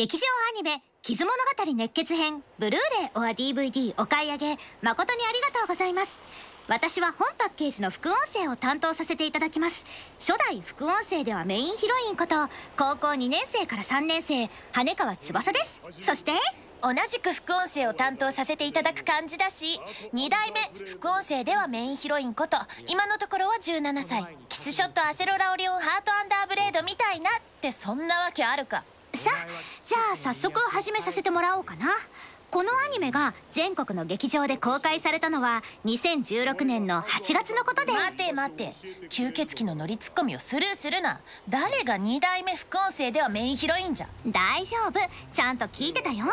劇場アニメ「傷物語熱血編」ブルーレイ or DVD お買い上げ誠にありがとうございます私は本パッケージの副音声を担当させていただきます初代副音声ではメインヒロインこと高校2年生から3年生羽川翼ですそして同じく副音声を担当させていただく感じだし2代目副音声ではメインヒロインこと今のところは17歳キスショットアセロラオリオンハートアンダーブレードみたいなってそんなわけあるかさじゃあ早速始めさせてもらおうかなこのアニメが全国の劇場で公開されたのは2016年の8月のことで待て待て吸血鬼のノリツッコミをスルーするな誰が2代目副音声ではメインヒロインじゃ大丈夫ちゃんと聞いてたよ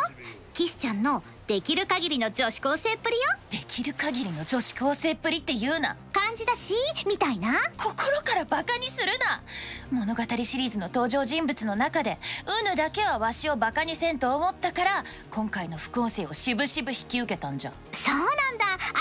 キスちゃんのできる限りの女子高生っぷりよできる限りの女子高生っぷりって言うな感じだしみたいな心からバカにするな物語シリーズの登場人物の中でうぬだけはわしをバカにせんと思ったから今回の副音声をしぶしぶ引き受けたんじゃそうなんだ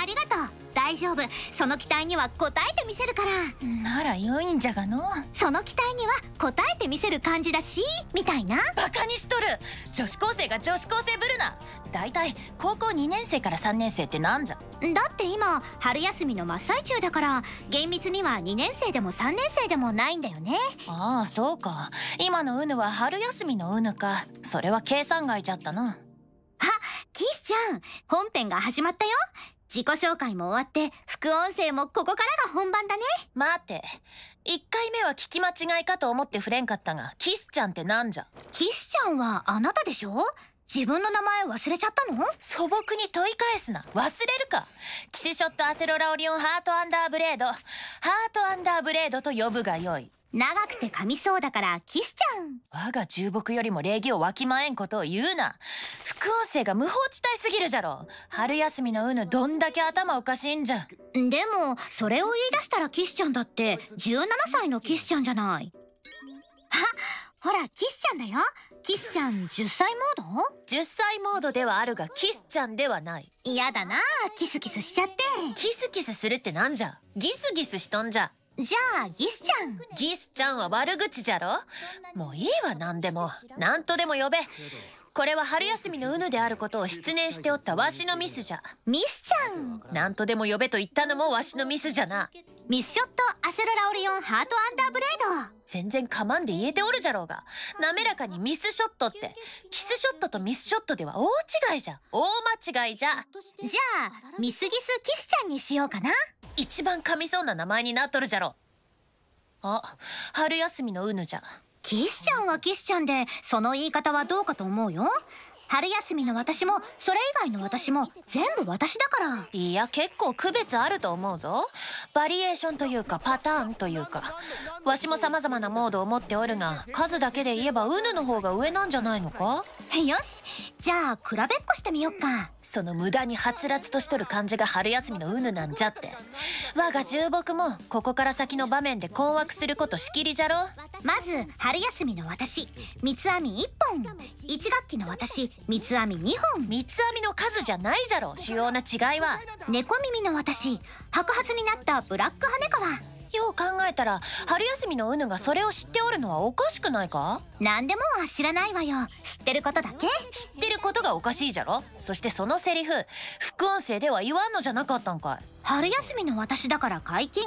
ありがとう大丈夫その期待には応えてみせるからなら良いんじゃがのその期待には応えてみせる感じだしみたいなバカにしとる女子高生が女子高生ぶるな大体高校2年生から3年生ってなんじゃだって今春休みの真っ最中だから厳密には2年生でも3年生でもないんだよねああそうか今のうぬは春休みのうぬかそれは計算外じゃったなあキスちゃん本編が始まったよ自己紹介も終わって副音声もここからが本番だね待って1回目は聞き間違いかと思って触れんかったがキスちゃんってなんじゃキスちゃんはあなたでしょ自分の名前忘れちゃったの素朴に問い返すな忘れるかキスショットアセロラオリオンハートアンダーブレードハートアンダーブレードと呼ぶがよい長くて噛みそうだからキスちゃん我が重木よりも礼儀をわきまえんことを言うな副音声が無法地帯すぎるじゃろ春休みのうぬどんだけ頭おかしいんじゃでもそれを言い出したらキスちゃんだって17歳のキスちゃんじゃないあほらキスちゃんだよキスちゃん10歳モード ?10 歳モードではあるがキスちゃんではない嫌だなキスキスしちゃってキスキスするってなんじゃギスギスしとんじゃじゃあギスちゃんギスちゃんは悪口じゃろもういいわ何でも何とでも呼べこれは春休みのうぬであることを失念しておったわしのミスじゃミスちゃん何とでも呼べと言ったのもわしのミスじゃなミスショットアセロラオリオンハートアンダーブレード全然かまんで言えておるじゃろうが滑らかにミスショットってキスショットとミスショットでは大違いじゃ大間違いじゃじゃあミスギスキスちゃんにしようかな一番噛みそうな名前になっとるじゃろあ春休みのうぬじゃキスちゃんはキスちゃんでその言い方はどうかと思うよ春休みの私もそれ以外の私も全部私だからいや結構区別あると思うぞバリエーションというかパターンというかわしも様々なモードを持っておるが数だけで言えばうぬの方が上なんじゃないのかよしじゃあ比べっこしてみよっかその無駄にはつらつとしとる感じが春休みのうぬなんじゃって我が重木もここから先の場面で困惑することしきりじゃろまず春休みの私三つ編み1本1学期の私三つ編み2本三つ編みの数じゃないじゃろ主要な違いは猫耳の私白髪になったブラック羽川よう考えたら春休みのうぬがそれを知っておるのはおかしくないか何でもは知らないわよ知ってることだけ知ってることがおかしいじゃろそしてそのセリフ副音声では言わんのじゃなかったんかい春休みの私だから解禁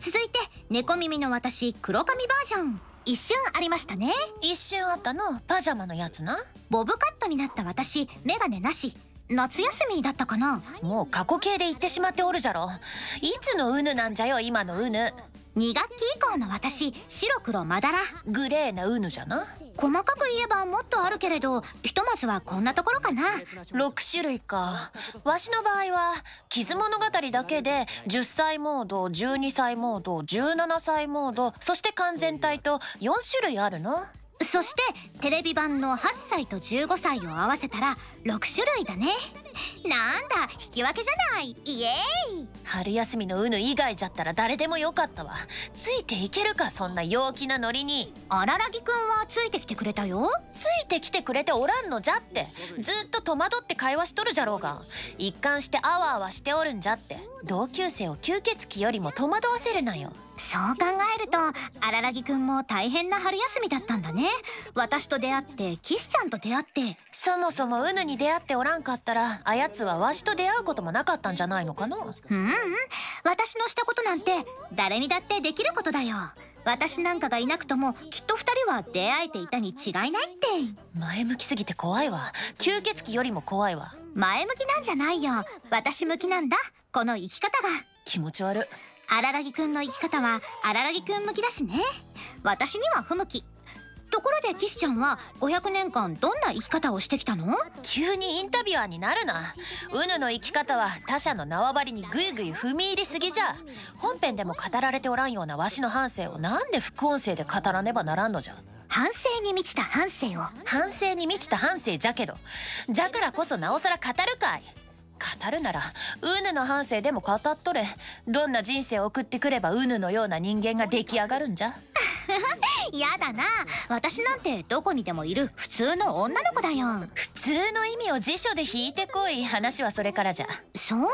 続いて猫耳の私黒髪バージョン一瞬ありましたね一瞬あったのパジャマのやつなボブカットになった私メガネなし夏休みだったかなもう過去形で言ってしまっておるじゃろいつのうぬなんじゃよ今のうぬ2学期以降の私白黒まだらグレーなウーヌじゃな細かく言えばもっとあるけれどひとまずはこんなところかな6種類かわしの場合は「傷物語」だけで10歳モード12歳モード17歳モードそして完全体と4種類あるのそしてテレビ版の8歳と15歳を合わせたら6種類だねなんだ引き分けじゃないイエーイ春休みのうぬ以外じゃったら誰でもよかったわついていけるかそんな陽気なノリに荒らぎくんはついてきてくれたよついてきてくれておらんのじゃってずっと戸惑って会話しとるじゃろうが一貫してあわあわしておるんじゃって同級生を吸血鬼よりも戸惑わせるなよそう考えると荒木くんも大変な春休みだったんだね私と出会って岸ちゃんと出会ってそもそもうぬに出会っておらんかったらあやつはわしと出会うこともなかったんじゃないのかなううん私のしたことなんて誰にだってできることだよ私なんかがいなくともきっと2人は出会えていたに違いないって前向きすぎて怖いわ吸血鬼よりも怖いわ前向きなんじゃないよ私向きなんだこの生き方が気持ち悪い荒らぎくんの生き方は荒らぎくん向きだしね私には不向きところで岸ちゃんは500年間どんな生き方をしてきたの急にインタビュアーになるなうぬの生き方は他者の縄張りにグイグイ踏み入りすぎじゃ本編でも語られておらんようなわしの半生をなんで副音声で語らねばならんのじゃ反省に満ちた反省を反省に満ちた反省じゃけどじゃからこそなおさら語るかい語るならうぬの半生でも語っとれどんな人生を送ってくればうぬのような人間が出来上がるんじゃ やだな私なんてどこにでもいる普通の女の子だよ普通の意味を辞書で引いてこい話はそれからじゃそう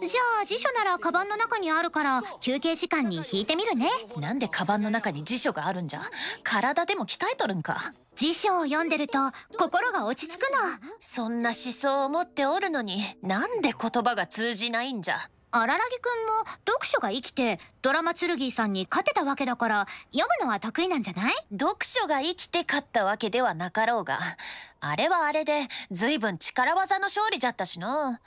じゃあ辞書ならカバンの中にあるから休憩時間に引いてみるねなんでカバンの中に辞書があるんじゃ体でも鍛えとるんか辞書を読んでると心が落ち着くのそんな思想を持っておるのになんで言葉が通じないんじゃ荒木くんも読書が生きてドラマ剣さんに勝てたわけだから読むのは得意なんじゃない読書が生きて勝ったわけではなかろうがあれはあれで随分力技の勝利じゃったしの。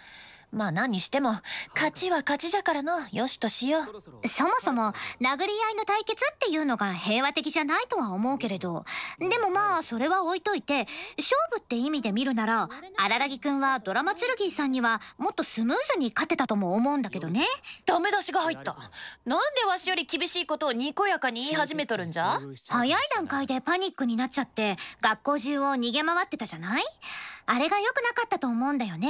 まあ何にしても勝ちは勝ちじゃからのよしとしようそもそも殴り合いの対決っていうのが平和的じゃないとは思うけれどでもまあそれは置いといて勝負って意味で見るなら荒木くんはドラマ剣さんにはもっとスムーズに勝てたとも思うんだけどねダメ出しが入ったなんでわしより厳しいことをにこやかに言い始めとるんじゃ早い段階でパニックになっちゃって学校中を逃げ回ってたじゃないあれが良くなかったと思うんだよね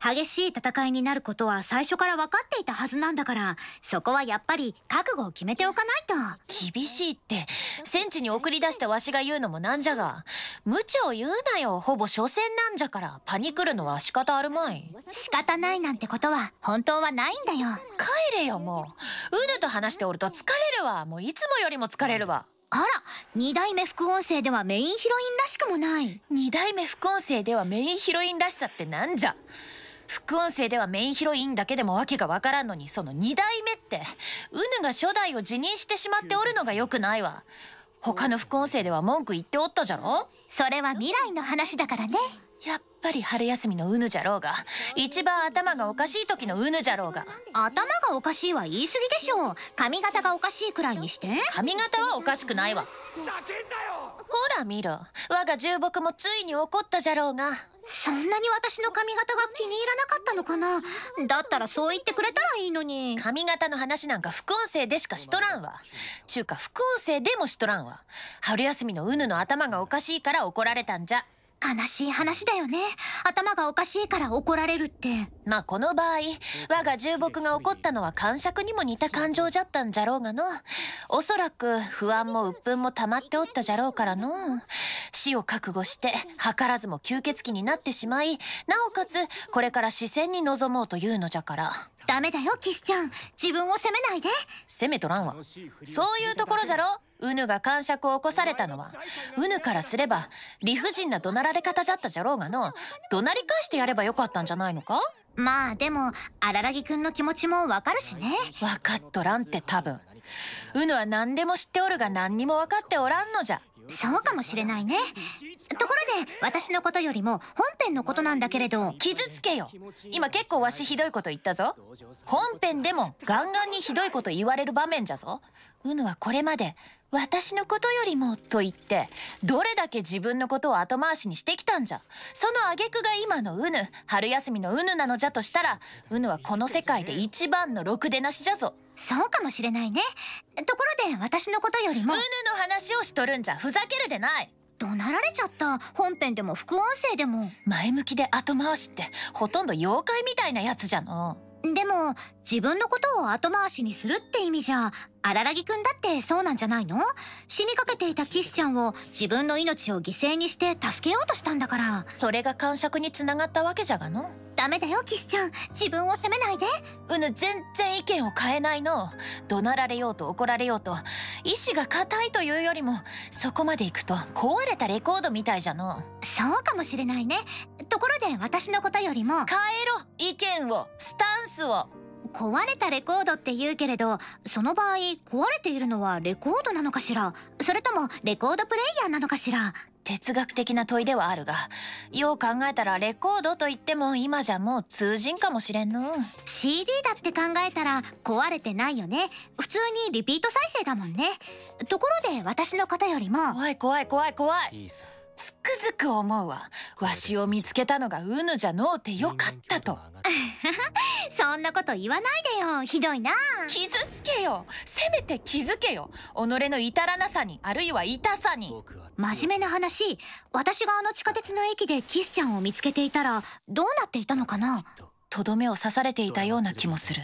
激しい戦いになることは最初から分かっていたはずなんだからそこはやっぱり覚悟を決めておかないと厳しいって戦地に送り出したわしが言うのもなんじゃが無茶を言うなよほぼ所詮なんじゃからパニクるのは仕方あるまい仕方ないなんてことは本当はないんだよ帰れよもううぬと話しておると疲れるわもういつもよりも疲れるわあら二代目副音声ではメインヒロインらしくもない二代目副音声ではメインヒロインらしさってなんじゃ副音声ではメインヒロインだけでも訳がわからんのにその2代目ってうぬが初代を辞任してしまっておるのがよくないわ他の副音声では文句言っておったじゃろそれは未来の話だからねやっぱり春休みのうぬじゃろうが一番頭がおかしい時のうぬじゃろうが頭がおかしいは言い過ぎでしょう髪型がおかしいくらいにして髪型はおかしくないわふざけんなよほら見ろ我が重木もついに怒ったじゃろうがそんなに私の髪型が気に入らなかったのかなだったらそう言ってくれたらいいのに髪型の話なんか副音声でしかしとらんわちゅうか副音声でもしとらんわ春休みのうぬの頭がおかしいから怒られたんじゃ悲しい話だよね頭がおかしいから怒られるってまあこの場合我が重木が怒ったのは感触にも似た感情じゃったんじゃろうがのおそらく不安も鬱憤も溜まっておったじゃろうからの死を覚悟して図らずも吸血鬼になってしまいなおかつこれから視線に臨もうというのじゃからダメだよキシちゃん自分を責めないで責めとらんわそういうところじゃろウヌが感触を起こされたのはウヌからすれば理不尽な怒鳴られ方じゃったじゃろうがの怒鳴り返してやればよかったんじゃないのかまあでも荒らぎの気持ちもわかるしね分かっとらんって多分ウヌは何でも知っておるが何にも分かっておらんのじゃそうかもしれないねところで私のことよりも本編のことなんだけれど傷つけよ今結構わしひどいこと言ったぞ本編でもガンガンにひどいこと言われる場面じゃぞウヌはこれまで私のことよりもと言ってどれだけ自分のことを後回しにしてきたんじゃその挙句が今のうぬ春休みのうぬなのじゃとしたらうぬはこの世界で一番のろくでなしじゃぞそうかもしれないねところで私のことよりもうぬの話をしとるんじゃふざけるでない怒鳴られちゃった本編でも副音声でも前向きで後回しってほとんど妖怪みたいなやつじゃのでも自分のことを後回しにするって意味じゃ荒らぎくんだってそうなんじゃないの死にかけていた騎士ちゃんを自分の命を犠牲にして助けようとしたんだからそれが感触につながったわけじゃがのダメだよ騎士ちゃん自分を責めないでうぬ全然意見を変えないの怒鳴られようと怒られようと意志が固いというよりもそこまでいくと壊れたレコードみたいじゃのそうかもしれないねところで私のことよりも変えろ意見をスタンスを壊れたレコードって言うけれどその場合壊れているのはレコードなのかしらそれともレコードプレイヤーなのかしら哲学的な問いではあるがよう考えたらレコードといっても今じゃもう通じんかもしれんの CD だって考えたら壊れてないよね普通にリピート再生だもんねところで私の方よりも怖い怖い怖い怖いいいさつくづく思うわわしを見つけたのがうぬじゃのうてよかったと そんなこと言わないでよひどいな傷つけよせめて気づけよ己の至らなさにあるいは痛さに真面目な話私があの地下鉄の駅でキスちゃんを見つけていたらどうなっていたのかなとどめを刺されていたような気もする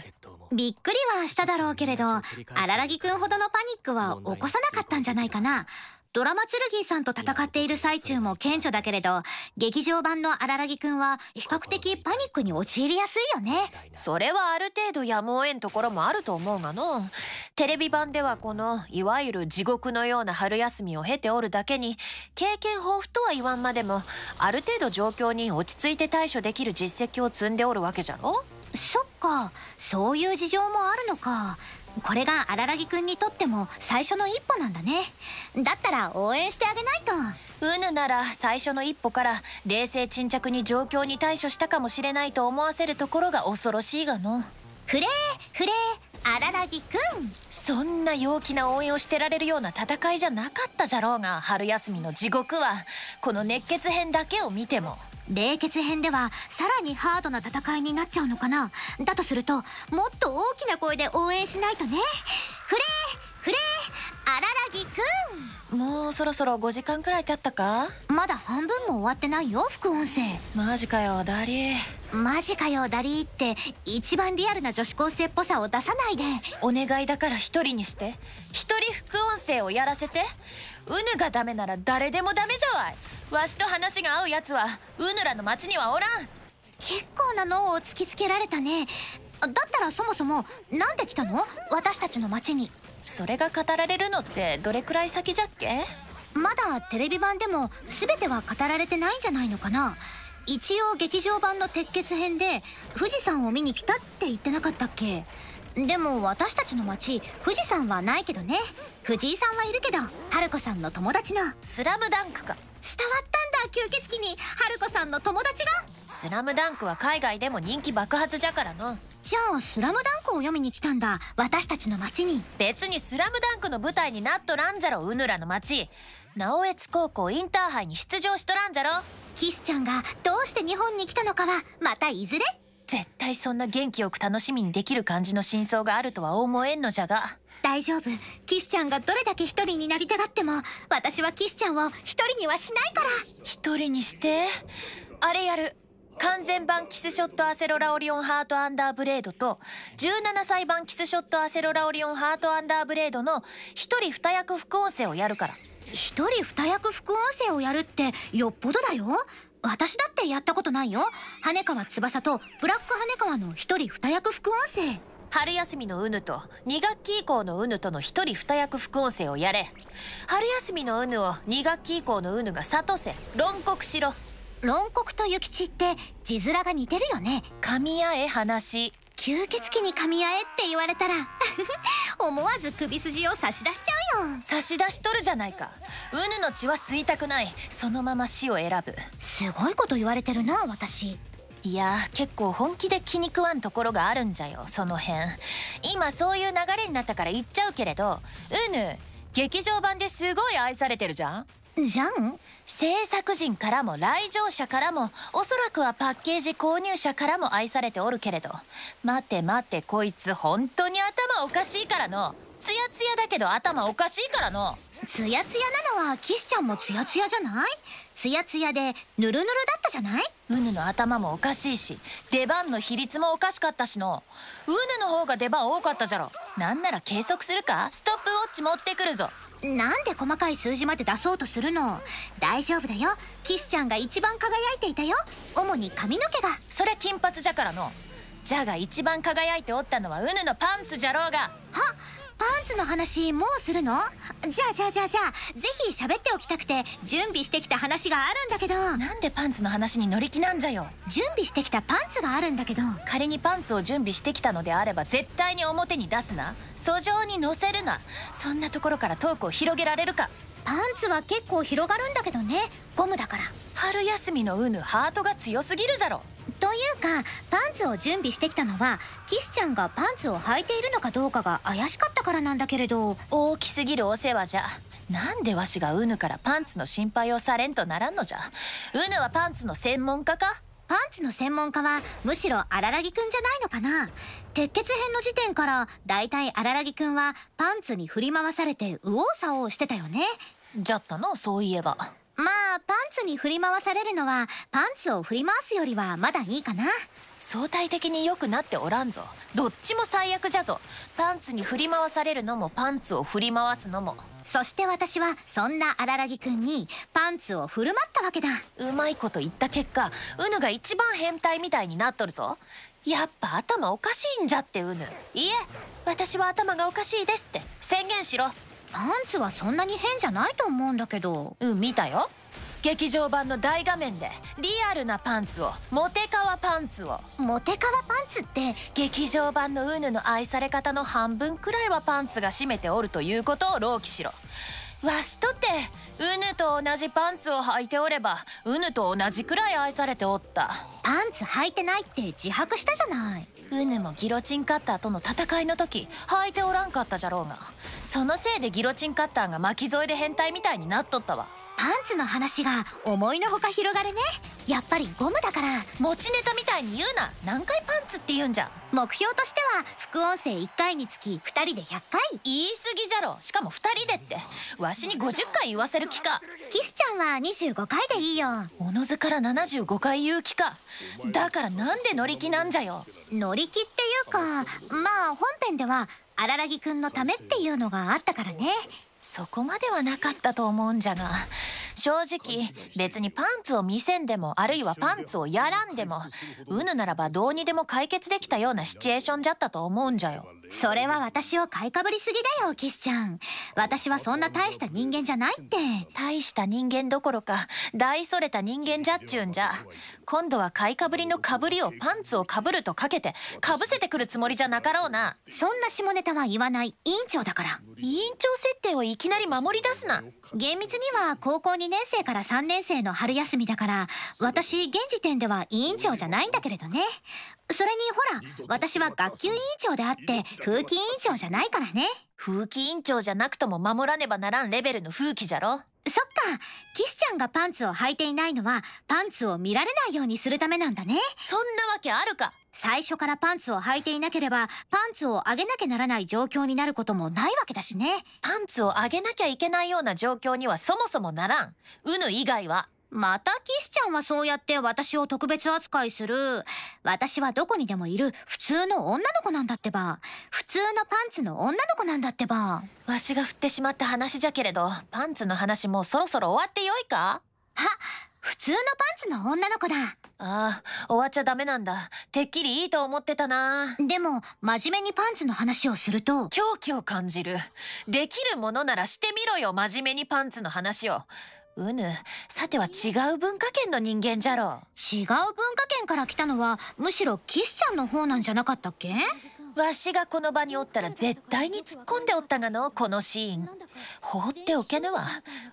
びっくりはしただろうけれど荒木くんほどのパニックは起こさなかったんじゃないかなドラマ剣さんと戦っている最中も顕著だけれど、劇場版の荒木くんは比較的パニックに陥りやすいよね。それはある程度やむをえんところもあると思うがの。テレビ版ではこの、いわゆる地獄のような春休みを経ておるだけに、経験豊富とは言わんまでも、ある程度状況に落ち着いて対処できる実績を積んでおるわけじゃろそっか、そういう事情もあるのか。これが荒木くんにとっても最初の一歩なんだねだったら応援してあげないとうぬなら最初の一歩から冷静沈着に状況に対処したかもしれないと思わせるところが恐ろしいがのフレーフレー荒木くんそんな陽気な応援をしてられるような戦いじゃなかったじゃろうが春休みの地獄はこの熱血編だけを見ても冷血編ではさらにハードな戦いになっちゃうのかなだとするともっと大きな声で応援しないとねフレーフレー荒らぎくんもうそろそろ5時間くらい経ったかまだ半分も終わってないよ副音声マジかよダリーマジかよダリーって一番リアルな女子高生っぽさを出さないでお願いだから一人にして一人副音声をやらせてうぬがダメなら誰でもダメじゃわいわしと話が合うやつはうぬらの町にはおらん結構な脳を突きつけられたねだったらそもそも何で来たの私たちの町にそれが語られるのってどれくらい先じゃっけまだテレビ版でも全ては語られてないんじゃないのかな一応劇場版の鉄血編で富士山を見に来たって言ってなかったっけでも私たちの町富士山はないけどね藤井さんはいるけど春子さんの友達のスラムダンクか伝わったんだ吸血鬼に春子さんの友達がスラムダンクは海外でも人気爆発じゃからのじゃあスラムダンクを読みに来たんだ私たちの町に別にスラムダンクの舞台になっとらんじゃろうぬらの町直江津高校インターハイに出場しとらんじゃろキスちゃんがどうして日本に来たのかはまたいずれ絶対そんな元気よく楽しみにできる感じの真相があるとは思えんのじゃが大丈夫キスちゃんがどれだけ一人になりたがっても私はキスちゃんを一人にはしないから一人にしてあれやる完全版キスショットアセロラオリオンハートアンダーブレードと17歳版キスショットアセロラオリオンハートアンダーブレードの一人二役副音声をやるから一人二役副音声をやるってよっぽどだよ私だってやったことないよ羽川翼とブラック羽川の一人二役副音声春休みのうぬと2学期以降のうぬとの一人二役副音声をやれ春休みのうぬを2学期以降のうぬが諭せ論告しろ論告と諭吉って字面が似てるよねみ合え話吸血鬼に噛み合えって言われたら 思わず首筋を差し出しちゃうよ差し出しとるじゃないかうぬの血は吸いたくないそのまま死を選ぶすごいこと言われてるな私いや結構本気で気に食わんところがあるんじゃよその辺今そういう流れになったから言っちゃうけれどうぬ劇場版ですごい愛されてるじゃんじゃん制作人からも来場者からもおそらくはパッケージ購入者からも愛されておるけれど待て待てこいつ本当に頭おかしいからのツヤツヤだけど頭おかしいからのツヤツヤなのは岸ちゃんもツヤツヤじゃないツヤツヤでヌルヌルだったじゃないうぬの頭もおかしいし出番の比率もおかしかったしのうぬの方が出番多かったじゃろなんなら計測するかストップウォッチ持ってくるぞなんで細かい数字まで出そうとするの大丈夫だよキスちゃんが一番輝いていたよ主に髪の毛がそれ金髪じゃからのじゃが一番輝いておったのはうぬのパンツじゃろうがはっパンツの話もうするのじゃあじゃあじゃあじゃあぜひ喋っておきたくて準備してきた話があるんだけどなんでパンツの話に乗り気なんじゃよ準備してきたパンツがあるんだけど仮にパンツを準備してきたのであれば絶対に表に出すな訴状に載せるなそんなところからトークを広げられるかパンツは結構広がるんだけどねゴムだから春休みのうぬハートが強すぎるじゃろというかパンツを準備してきたのはキスちゃんがパンツを履いているのかどうかが怪しかったからなんだけれど大きすぎるお世話じゃなんでわしがうぬからパンツの心配をされんとならんのじゃうぬはパンツの専門家かパンツの専門家はむしろ荒木くんじゃないのかな鉄血編の時点から大体荒木くんはパンツに振り回されて右往左往してたよねじゃったのそういえばまあパンツに振り回されるのはパンツを振り回すよりはまだいいかな相対的に良くなっておらんぞどっちも最悪じゃぞパンツに振り回されるのもパンツを振り回すのもそして私はそんな荒木くんにパンツを振る舞ったわけだうまいこと言った結果うぬが一番変態みたいになっとるぞやっぱ頭おかしいんじゃってうぬいえ私は頭がおかしいですって宣言しろパンツはそんなに変じゃないと思うんだけどうん見たよ劇場版の大画面でリアルなパンツをモテカワパンツをモテカワパンツって劇場版のウヌの愛され方の半分くらいはパンツが占めておるということを浪費しろわしとってウヌと同じパンツを履いておればウヌと同じくらい愛されておったパンツ履いてないって自白したじゃないうもギロチンカッターとの戦いの時履いておらんかったじゃろうがそのせいでギロチンカッターが巻き添えで変態みたいになっとったわパンツの話が思いのほか広がるねやっぱりゴムだから持ちネタみたいに言うな何回パンツって言うんじゃ目標としては副音声1回につき2人で100回言い過ぎじゃろしかも2人でってわしに50回言わせる気かキスちゃんは25回でいいよおのずから75回言う気かだからなんで乗り気なんじゃよ乗り気っていうかまあ本編では荒木くんのためっていうのがあったからねそこまではなかったと思うんじゃが正直別にパンツを見せんでもあるいはパンツをやらんでもうぬならばどうにでも解決できたようなシチュエーションじゃったと思うんじゃよそれは私を買いかぶりすぎだよキスちゃん私はそんな大した人間じゃないって大した人間どころか大それた人間じゃっちゅうんじゃ今度は買いかぶりのかぶりをパンツをかぶるとかけてかぶせてくるつもりじゃなかろうなそんな下ネタは言わない委員長だから委員長設定をいきなり守り出すな厳密には高校2年生から3年生の春休みだから私現時点では委員長じゃないんだけれどねそれにほら私は学級委員長であって風紀委員長じゃないからね風紀委員長じゃなくとも守らねばならんレベルの風紀じゃろそっかキスちゃんがパンツを履いていないのはパンツを見られないようにするためなんだねそんなわけあるか最初からパンツを履いていなければパンツを上げなきゃならない状況になることもないわけだしねパンツを上げなきゃいけないような状況にはそもそもならんうぬ以外はまたキスちゃんはそうやって私を特別扱いする。私はどこにでもいる普通の女の子なんだってば。普通のパンツの女の子なんだってば。わしが振ってしまった話じゃけれど、パンツの話もうそろそろ終わってよいかは、普通のパンツの女の子だ。ああ、終わっちゃダメなんだ。てっきりいいと思ってたな。でも、真面目にパンツの話をすると。狂気を感じる。できるものならしてみろよ、真面目にパンツの話を。うぬさては違う文化圏の人間じゃろ違う文化圏から来たのはむしろキスちゃんの方なんじゃなかったっけわしがこの場におったら絶対に突っ込んでおったがのこのシーン放っておけぬわ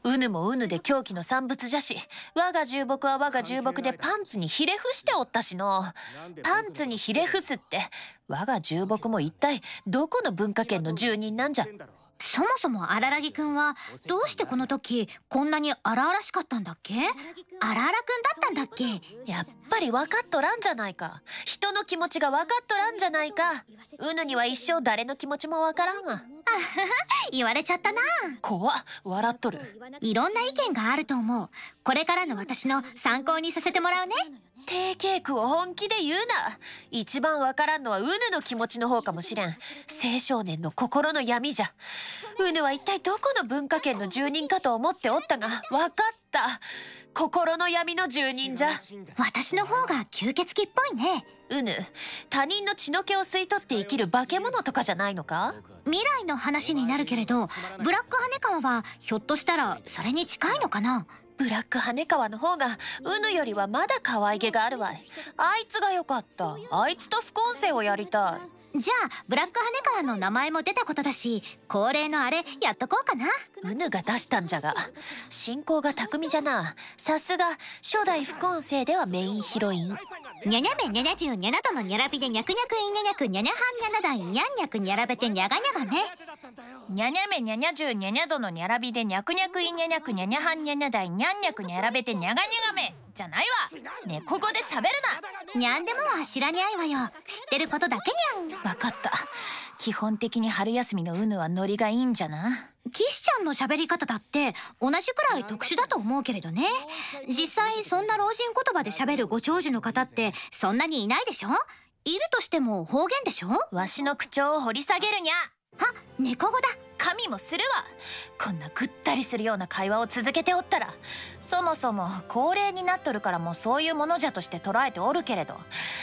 うぬもうぬで狂気の産物じゃし我が重木は我が重木でパンツにひれ伏しておったしのパンツにひれ伏すって我が重木も一体どこの文化圏の住人なんじゃそもそも荒木くんはどうしてこの時こんなに荒々しかったんだっけ荒々くんだったんだっけやっぱり分かっとらんじゃないか人の気持ちが分かっとらんじゃないかうぬには一生誰の気持ちも分からんわ 言われちゃったな怖っ笑っとるいろんな意見があると思うこれからの私の参考にさせてもらうね定稽古を本気で言うな一番わからんのはウヌの気持ちの方かもしれん青少年の心の闇じゃウヌは一体どこの文化圏の住人かと思っておったが分かった心の闇の住人じゃ私の方が吸血鬼っぽいねウヌ他人の血の気を吸い取って生きる化け物とかじゃないのか未来の話になるけれどブラック羽川はひょっとしたらそれに近いのかなブラック羽川の方がうぬよりはまだ可愛げがあるわいあいつが良かったあいつと副音声をやりたいじゃあブラック羽川の名前も出たことだし恒例のあれやっとこうかなうぬが出したんじゃが進行が巧みじゃなさすが初代副音声ではメインヒロインにゃにゃめ77度のにゃらびでにゃくにゃくいにゃにゃくにゃにゃはんにゃなだいにゃんにゃくにゃらべてにゃがにゃがねにゃにゃめにゃにゃ十にゃにゃ度のにゃらびでにゃくにゃくいにゃにゃくにゃにゃはんにゃナだいにゃんにゃくにゃらべてにゃがにゃがめじゃないわねここで喋るなにゃんでもは知らにゃいわよ知ってることだけにゃん分かった基本的に春休みのうぬはノリがいいんじゃな岸ちゃんの喋り方だって同じくらい特殊だと思うけれどね実際そんな老人言葉で喋るご長寿の方ってそんなにいないでしょいるとしても方言でしょわしの口調を掘り下げるにゃあ猫語だ神もするわこんなぐったりするような会話を続けておったらそもそも高齢になっとるからもうそういうものじゃとして捉えておるけれど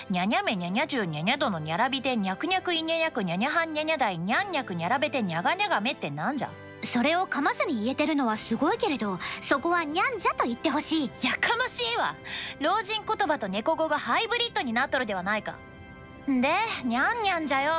にゃにゃめにゃにゃじゅうにゃにゃどのにゃらびでにゃくにゃくいにゃニャくにゃにゃはんにゃにゃだいにゃんにゃくにゃらべてにゃがにゃがめってなんじゃそれを噛まずに言えてるのはすごいけれどそこはにゃんじゃと言ってほしいやかましいわ老人言葉と猫語がハイブリッドになっとるではないかで、にゃんにゃんじゃよ。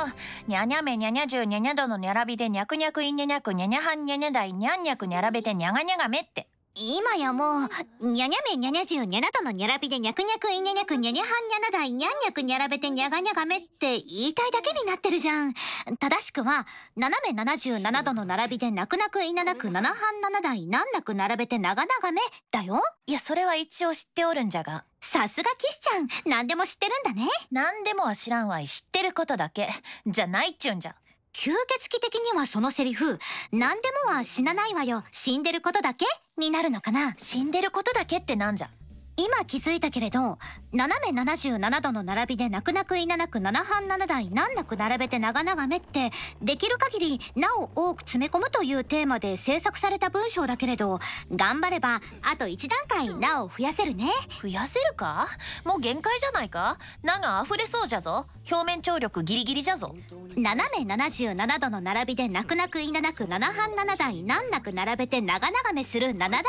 にゃにゃめにゃにゃじゅうにゃにゃどのにゃらびでにゃくにゃくいにゃにゃくにゃにゃはんにゃにゃだいにゃんにゃくにゃらべてにゃがにゃがめって。今やもう、にゃにゃめにゃにゃじゅうにゃなとのにゃらびでにゃくにゃくいにゃにゃくにゃにゃはんにゃなだいにゃんにゃくにゃらべてにゃがにゃがめって言いたいだけになってるじゃん。正しくは、斜め77度の並びでなくなくいななくななはんななだいなんなく並べてながながめだよ。いや、それは一応知っておるんじゃが。さすがキシちゃん、何でも知ってるんだね。何でもは知らんわい、知ってることだけ。じゃないっちゅうんじゃ。吸血鬼的にはそのセリフ何でもは死なないわよ死んでることだけになるのかな死んでることだけってなんじゃ今気づいたけれど斜め77度の並びで泣く泣くいななく7半7台難なく並べて長々めってできる限りなお多く詰め込むというテーマで制作された文章だけれど頑張ればあと1段階なお増やせるね増やせるかもう限界じゃないかなが溢れそうじゃぞ表面張力ギリギリじゃぞ斜め77度の並びで泣く泣くいななく7半7台難なく並べて長々めする7代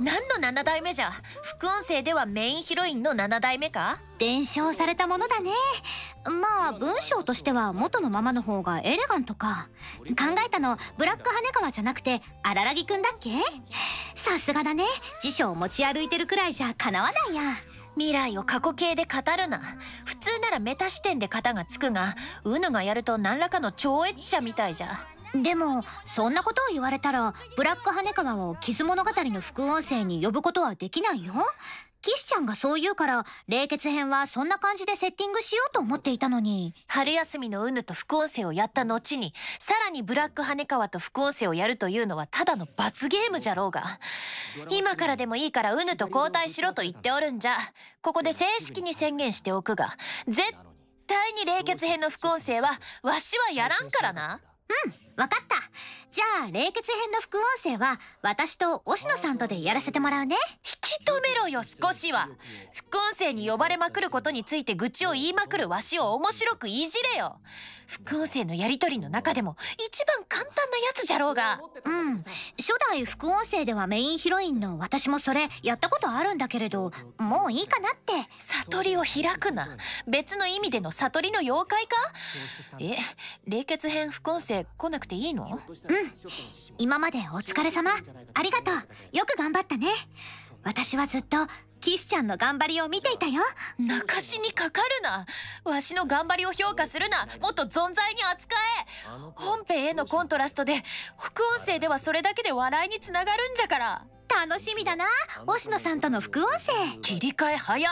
目何の7代目じゃ副音声生ではメインヒロインの7代目か伝承されたものだねまあ文章としては元のままの方がエレガントか考えたのブラック羽川じゃなくて荒らぎくんだっけさすがだね辞書を持ち歩いてるくらいじゃかなわないや未来を過去形で語るな普通ならメタ視点で型がつくがうぬがやると何らかの超越者みたいじゃでもそんなことを言われたらブラック羽川をキズ物語の副音声に呼ぶことはできないよ岸ちゃんがそう言うから冷血編はそんな感じでセッティングしようと思っていたのに春休みのうぬと副音声をやった後にさらにブラック羽川と副音声をやるというのはただの罰ゲームじゃろうが今からでもいいからうぬと交代しろと言っておるんじゃここで正式に宣言しておくが絶対に冷血編の副音声はわしはやらんからなうん分かったじゃあ冷血編の副音声は私と押野さんとでやらせてもらうね引き止めろよ少しは副音声に呼ばれまくることについて愚痴を言いまくるわしを面白くいじれよ副音声のやり取りの中でも一番簡単なやつじゃろうがうん初代副音声ではメインヒロインの私もそれやったことあるんだけれどもういいかなって悟りを開くな別の意味での悟りの妖怪かえ冷血編副音声来なくていいのうん今までお疲れ様ありがとうよく頑張ったね私はずっとキ士ちゃんの頑張りを見ていたよ泣かしにかかるなわしの頑張りを評価するなもっと存在に扱え本編へのコントラストで副音声ではそれだけで笑いにつながるんじゃから楽しみだな星野さんとの副音声切り替え早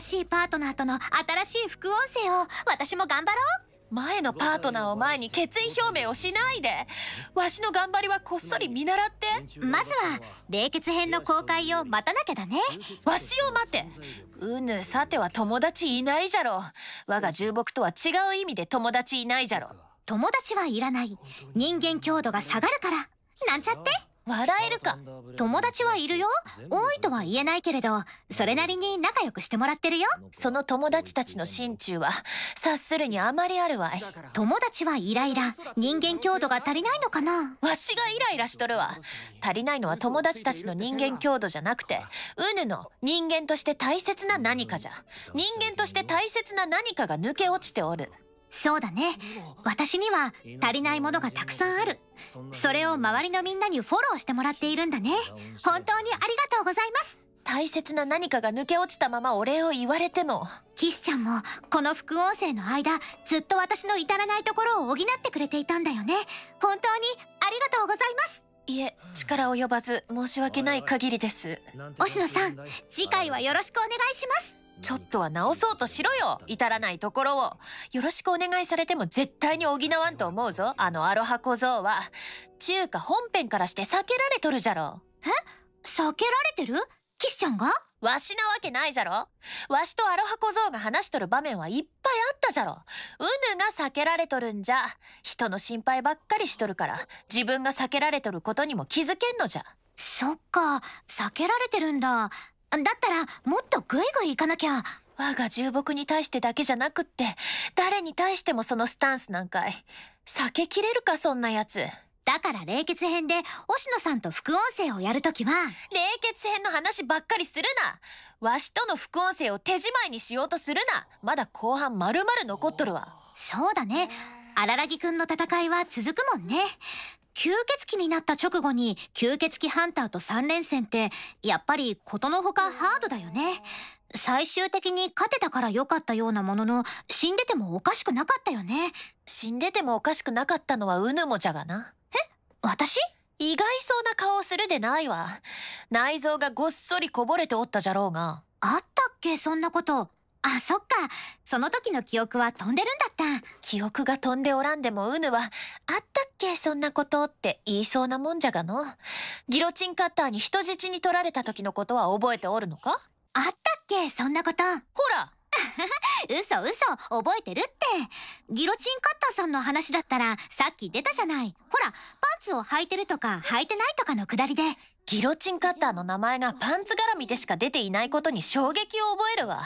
新しいパートナーとの新しい副音声を私も頑張ろう前のパートナーを前に決意表明をしないでわしの頑張りはこっそり見習ってまずは冷血編の公開を待たなきゃだねわしを待てうぬさては友達いないじゃろ我が重木とは違う意味で友達いないじゃろ友達はいらない人間強度が下がるからなんちゃって笑えるか友達はいるよ多いとは言えないけれどそれなりに仲良くしてもらってるよその友達たちの心中は察するにあまりあるわい友達はイライラ人間強度が足りないのかなわしがイライラしとるわ足りないのは友達たちの人間強度じゃなくてうぬの人間として大切な何かじゃ人間として大切な何かが抜け落ちておるそうだね私には足りないものがたくさんあるそれを周りのみんなにフォローしてもらっているんだね本当にありがとうございます大切な何かが抜け落ちたままお礼を言われてもキスちゃんもこの副音声の間ずっと私の至らないところを補ってくれていたんだよね本当にありがとうございますいえ力及ばず申し訳ない限りですし野さん次回はよろしくお願いしますちょっとは直そうとしろよ至らないところをよろしくお願いされても絶対に補わんと思うぞあのアロハ小僧は中華本編からして避けられとるじゃろえ避けられてるキスちゃんがわしなわけないじゃろわしとアロハ小僧が話しとる場面はいっぱいあったじゃろうぬが避けられとるんじゃ人の心配ばっかりしとるから自分が避けられとることにも気づけんのじゃそっか避けられてるんだだったらもっとグイグイ行かなきゃ我が重木に対してだけじゃなくって誰に対してもそのスタンスなんかい避けきれるかそんなやつだから冷血編で星野さんと副音声をやるときは冷血編の話ばっかりするなわしとの副音声を手仕舞いにしようとするなまだ後半まるまる残っとるわそうだね荒木くんの戦いは続くもんね吸血鬼になった直後に吸血鬼ハンターと3連戦ってやっぱりことのほかハードだよね最終的に勝てたから良かったようなものの死んでてもおかしくなかったよね死んでてもおかしくなかったのはうぬもじゃがなえ私意外そうな顔するでないわ内臓がごっそりこぼれておったじゃろうがあったっけそんなことあ、そっか。その時の記憶は飛んでるんだった。記憶が飛んでおらんでもうぬは、あったっけそんなことって言いそうなもんじゃがの。ギロチンカッターに人質に取られた時のことは覚えておるのかあったっけそんなこと。ほら 嘘嘘覚えてるってギロチンカッターさんの話だったらさっき出たじゃないほらパンツを履いてるとか履いてないとかのくだりでギロチンカッターの名前がパンツ絡みでしか出ていないことに衝撃を覚えるわ。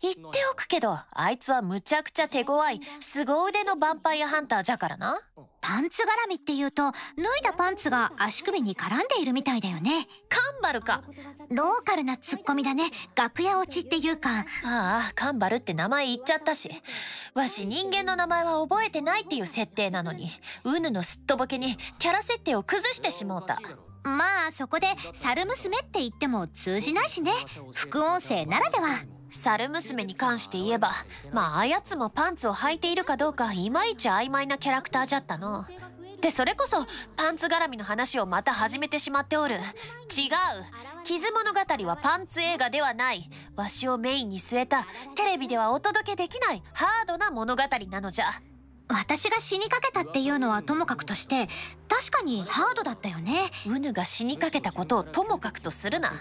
言っておくけど、あいつはむちゃくちゃ手強い、凄腕のヴァンパイアハンターじゃからな。パンツ絡みって言うと、脱いだパンツが足首に絡んでいるみたいだよね。カンバルか。ローカルなツッコミだね。楽屋落ちっていうか。ああ、カンバルって名前言っちゃったし。わし人間の名前は覚えてないっていう設定なのに、ウヌのすっとぼけにキャラ設定を崩してしもうた。まあそこで「猿娘」って言っても通じないしね 副音声ならでは猿娘に関して言えばまああやつもパンツを履いているかどうかいまいち曖昧なキャラクターじゃったのでそれこそパンツ絡みの話をまた始めてしまっておる違う傷物語はパンツ映画ではないわしをメインに据えたテレビではお届けできないハードな物語なのじゃ私が死にかけたっていうのはともかくとして確かにハードだったよねウヌが死にかけたことをともかくとするな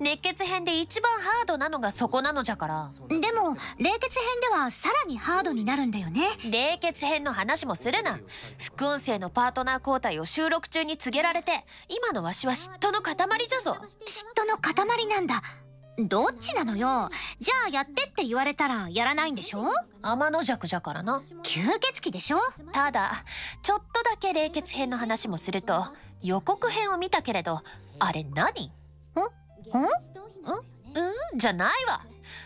熱血編で一番ハードなのがそこなのじゃからでも冷血編ではさらにハードになるんだよね冷血編の話もするな副音声のパートナー交代を収録中に告げられて今のわしは嫉妬の塊じゃぞ嫉妬の塊なんだどっちなのよじゃあやってって言われたらやらないんでしょ天の弱じゃからな吸血鬼でしょただちょっとだけ冷血編の話もすると予告編を見たけれどあれ何んんうんじゃないわ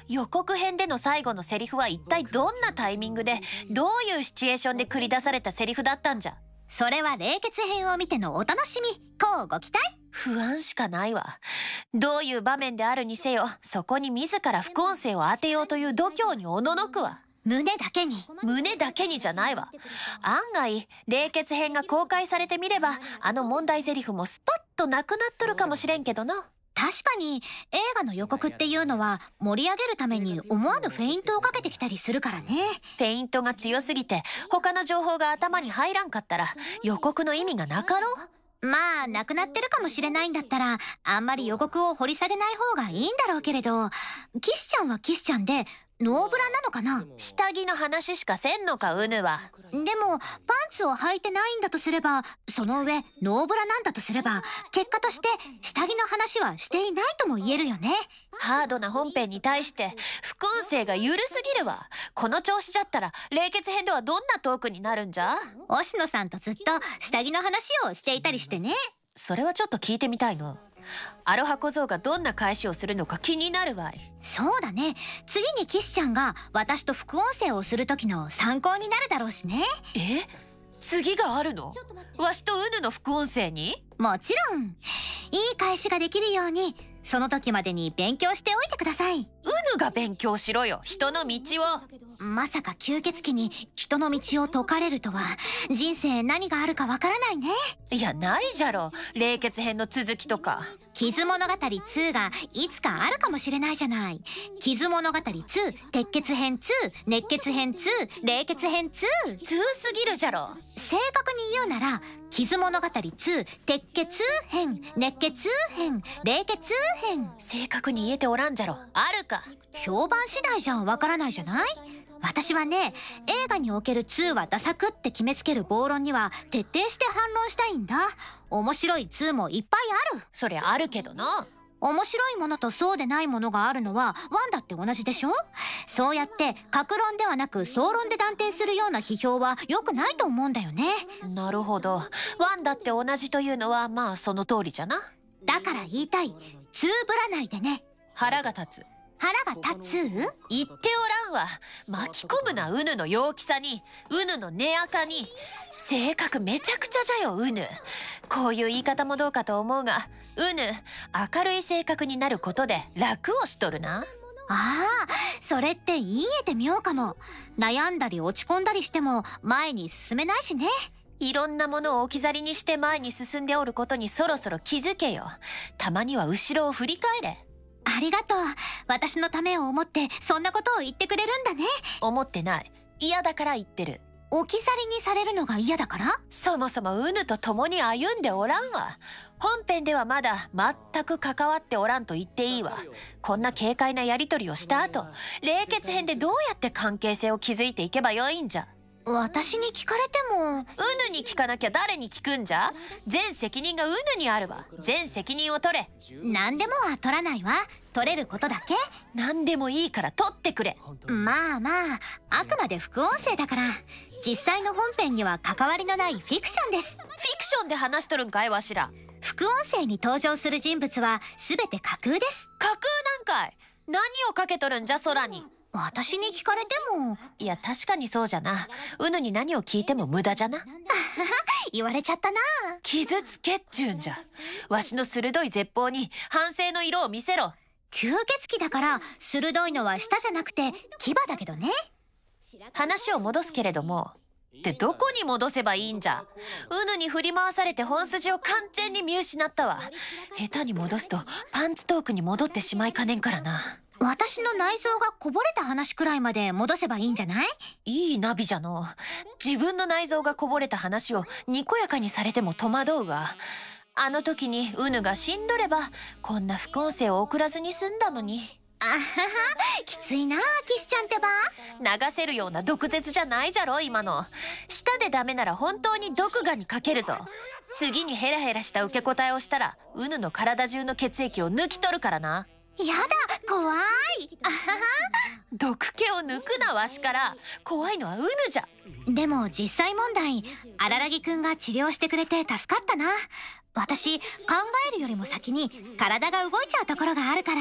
予告編での最後のセリフは一体どんなタイミングでどういうシチュエーションで繰り出されたセリフだったんじゃそれは冷血編を見てのお楽しみこうご期待不安しかないわどういう場面であるにせよそこに自ら副音声を当てようという度胸におののくわ胸だけに胸だけにじゃないわ案外冷血編が公開されてみればあの問題台詞もスパッとなくなっとるかもしれんけどな確かに映画の予告っていうのは盛り上げるために思わぬフェイントをかけてきたりするからねフェイントが強すぎて他の情報が頭に入らんかったら予告の意味がなかろうまあなくなってるかもしれないんだったらあんまり予告を掘り下げない方がいいんだろうけれどキスちゃんはキスちゃんでノーブラなのかな下着の話しかせんのかうぬはでもパンツを履いてないんだとすればその上ノーブラなんだとすれば結果として下着の話はしていないとも言えるよねハードな本編に対して副音声が緩すぎるわこの調子じゃったら冷血編ではどんなトークになるんじゃ星野さんとずっと下着の話をしていたりしてねそれはちょっと聞いてみたいのアロハ小僧がどんな返しをするのか気になるわいそうだね次にキスちゃんが私と副音声をする時の参考になるだろうしねえ次があるのわしとうぬの副音声にもちろんいい返しができるようにその時までに勉強しておいてくださいうぬが勉強しろよ人の道をまさか吸血鬼に人の道を解かれるとは人生何があるかわからないねいやないじゃろ冷血編の続きとか傷物語2がいつかあるかもしれないじゃない傷物語2鉄血編2熱血編2冷血編22すぎるじゃろ正確に言うなら傷物語2鉄血編熱血編冷血編正確に言えておらんじゃろあるか評判次第じゃわからないじゃない私はね映画における2はダサくって決めつける暴論には徹底して反論したいんだ面白い2もいっぱいあるそりゃあるけどな面白いものとそうでないものがあるのはワンだって同じでしょそうやって格論ではなく総論で断定するような批評は良くないと思うんだよねなるほどワンだって同じというのはまあその通りじゃなだから言いたい2」ぶらないでね腹が立つ腹が立つ言っておらんわ巻き込むなうぬの陽気さにうぬの根垢に性格めちゃくちゃじゃようぬこういう言い方もどうかと思うがうぬ明るい性格になることで楽をしとるなああそれって言えてみようかも悩んだり落ち込んだりしても前に進めないしねいろんなものを置き去りにして前に進んでおることにそろそろ気づけよたまには後ろを振り返れありがとう私のためを思ってそんなことを言ってくれるんだね思ってない嫌だから言ってる置き去りにされるのが嫌だからそもそもウヌと共に歩んでおらんわ本編ではまだ全く関わっておらんと言っていいわこんな軽快なやり取りをした後冷血編でどうやって関係性を築いていけばよいんじゃ私に聞かれてもうぬに聞かなきゃ誰に聞くんじゃ全責任がうぬにあるわ全責任を取れ何でもは取らないわ取れることだけ何でもいいから取ってくれまあまああくまで副音声だから実際の本編には関わりのないフィクションですフィクションで話しとるんかいわしら副音声に登場する人物は全て架空です架空なんかい何をかけとるんじゃ空に私に聞かれても。いや、確かにそうじゃな。うぬに何を聞いても無駄じゃな。言われちゃったな。傷つけっちゅうんじゃ。わしの鋭い絶望に反省の色を見せろ。吸血鬼だから、鋭いのは舌じゃなくて牙だけどね。話を戻すけれども、ってどこに戻せばいいんじゃうぬに振り回されて本筋を完全に見失ったわ下手に戻すとパンツトークに戻ってしまいかねんからな私の内臓がこぼれた話くらいまで戻せばいいんじゃないいいナビじゃの自分の内臓がこぼれた話をにこやかにされても戸惑うがあの時にウヌがしんどればこんな副音声を送らずに済んだのにあははきついなキスちゃんってば流せるような毒舌じゃないじゃろ今の舌でダメなら本当に毒牙にかけるぞ次にヘラヘラした受け答えをしたらウヌの体中の血液を抜き取るからなやだ怖いあはは毒気を抜くなわしから怖いのはうぬじゃでも実際問題荒らぎくんが治療してくれて助かったな私考えるよりも先に体が動いちゃうところがあるから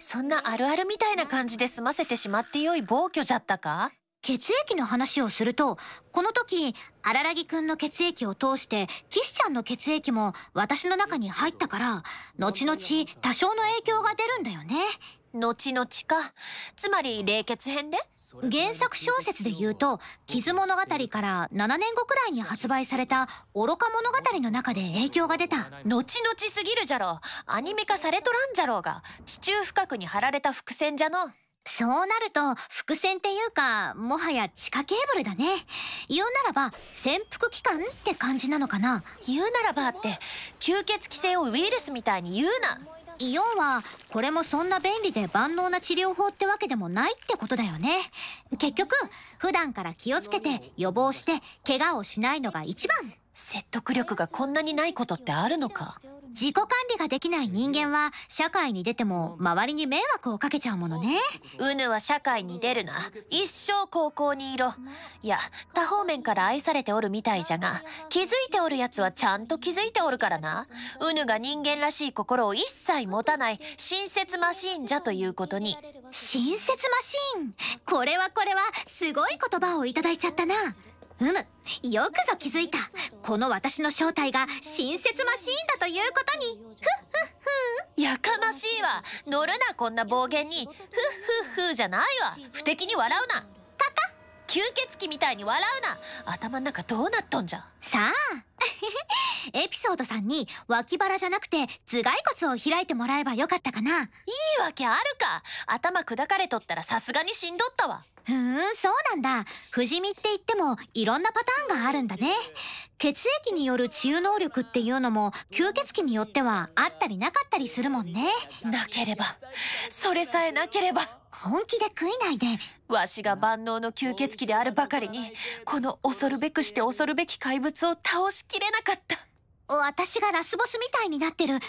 そんなあるあるみたいな感じで済ませてしまってよい暴挙じゃったか血液の話をするとこの時荒らぎくんの血液を通して岸ちゃんの血液も私の中に入ったから後々多少の影響が出るんだよね後々かつまり冷血編で原作小説で言うと「傷物語」から7年後くらいに発売された「愚か物語」の中で影響が出た後々すぎるじゃろアニメ化されとらんじゃろうが地中深くに貼られた伏線じゃの。そうなると伏線っていうかもはや地下ケーブルだね言うならば潜伏期間って感じなのかな言うならばって吸血鬼性をウイルスみたいに言うなイオンはこれもそんな便利で万能な治療法ってわけでもないってことだよね結局普段から気をつけて予防して怪我をしないのが一番説得力がこんなにないことってあるのか自己管理ができない人間は社会に出ても周りに迷惑をかけちゃうものねうぬは社会に出るな一生高校にいろいや多方面から愛されておるみたいじゃが気づいておるやつはちゃんと気づいておるからなうぬが人間らしい心を一切持たない親切マシーンじゃということに親切マシーンこれはこれはすごい言葉をいただいちゃったなうむよくぞ気づいたこの私の正体が親切マシーンだということにふっふっふやかましいわ乗るなこんな暴言にふっふっふじゃないわ不敵に笑うなカカ吸血鬼みたいに笑うな頭ん中どうなっとんじゃさあ エピソードさんに脇腹じゃなくて頭蓋骨を開いてもらえばよかったかないいわけあるか頭砕かれとったらさすがにしんどったわふーんそうなんだ不死身って言ってもいろんなパターンがあるんだね血液による治癒能力っていうのも吸血鬼によってはあったりなかったりするもんねなければそれさえなければ本気で食いないでわしが万能の吸血鬼であるばかりにこの恐るべくして恐るべき怪物を倒しきれなかった私がラスボスみたいになってる違う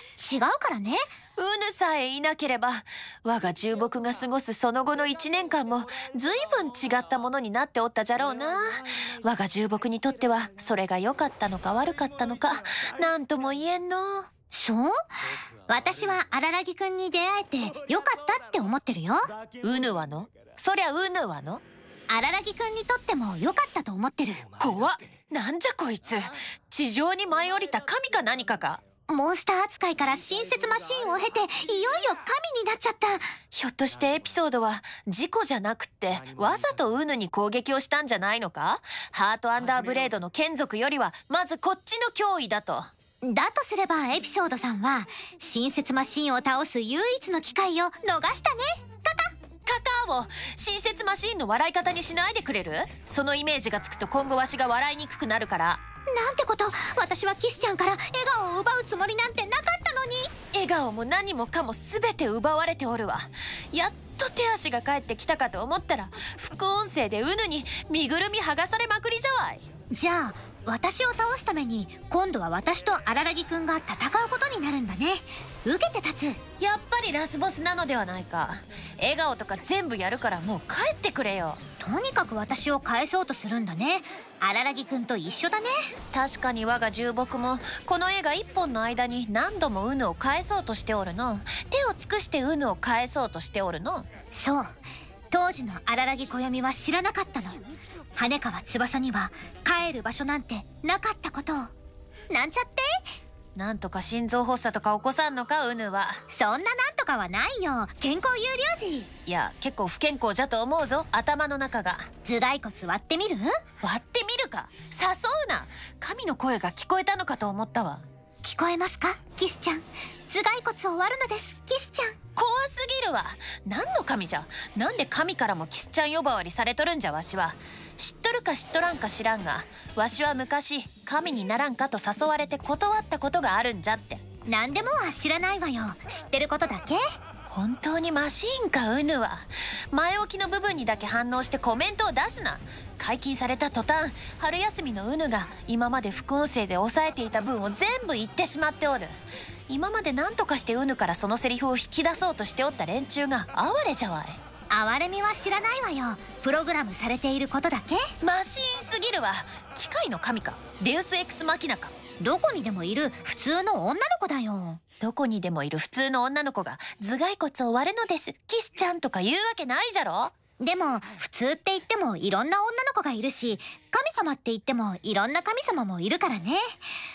からねうぬさえいなければ我が重木が過ごすその後の1年間も随分違ったものになっておったじゃろうな我が重木にとってはそれが良かったのか悪かったのか何とも言えんの。そう私は荒木くんに出会えてよかったって思ってるようぬはのそりゃうぬはの荒木くんにとっても良かったと思ってる怖っなんじゃこいつ地上に舞い降りた神か何かかモンスター扱いから新設マシンを経ていよいよ神になっちゃったひょっとしてエピソードは事故じゃなくってわざとウヌに攻撃をしたんじゃないのかハートアンダーブレードの眷属よりはまずこっちの脅威だとだとすればエピソードさんは親切マシンを倒す唯一の機会を逃したねカカカカを親切マシンの笑い方にしないでくれるそのイメージがつくと今後わしが笑いにくくなるからなんてこと私はキスちゃんから笑顔を奪うつもりなんてなかったのに笑顔も何もかも全て奪われておるわやっと手足が返ってきたかと思ったら副音声でうぬに身ぐるみ剥がされまくりじゃわいじゃあ私を倒すために今度は私と荒木くんが戦うことになるんだね受けて立つやっぱりラスボスなのではないか笑顔とか全部やるからもう帰ってくれよとにかく私を返そうとするんだね荒木くんと一緒だね確かに我が重木もこの絵が一本の間に何度もうぬを返そうとしておるの手を尽くしてうぬを返そうとしておるのそう当時の荒木暦は知らなかったの羽川翼には帰る場所なんてなかったことをなんちゃってなんとか心臓発作とか起こさんのかうぬはそんななんとかはないよ健康有料児いや結構不健康じゃと思うぞ頭の中が頭蓋骨割ってみる割ってみるか誘うな神の声が聞こえたのかと思ったわ聞こえますかキスちゃん頭蓋骨を割るのですキスちゃん怖すぎるわ何の神じゃなんで神からもキスちゃん呼ばわりされとるんじゃわしは知っとるか知っとらんか知らんがわしは昔神にならんかと誘われて断ったことがあるんじゃって何でもは知らないわよ知ってることだけ本当にマシーンかうぬは前置きの部分にだけ反応してコメントを出すな解禁された途端春休みのうぬが今まで副音声で抑えていた分を全部言ってしまっておる今まで何とかしてうぬからそのセリフを引き出そうとしておった連中が哀れじゃわい哀れみは知らないわよプログラムされていることだけマシーンすぎるわ機械の神かデウスエクスマキナかどこにでもいる普通の女の子だよどこにでもいる普通の女の子が頭蓋骨を割るのですキスちゃんとか言うわけないじゃろでも普通って言ってもいろんな女の子がいるし神様って言ってもいろんな神様もいるからね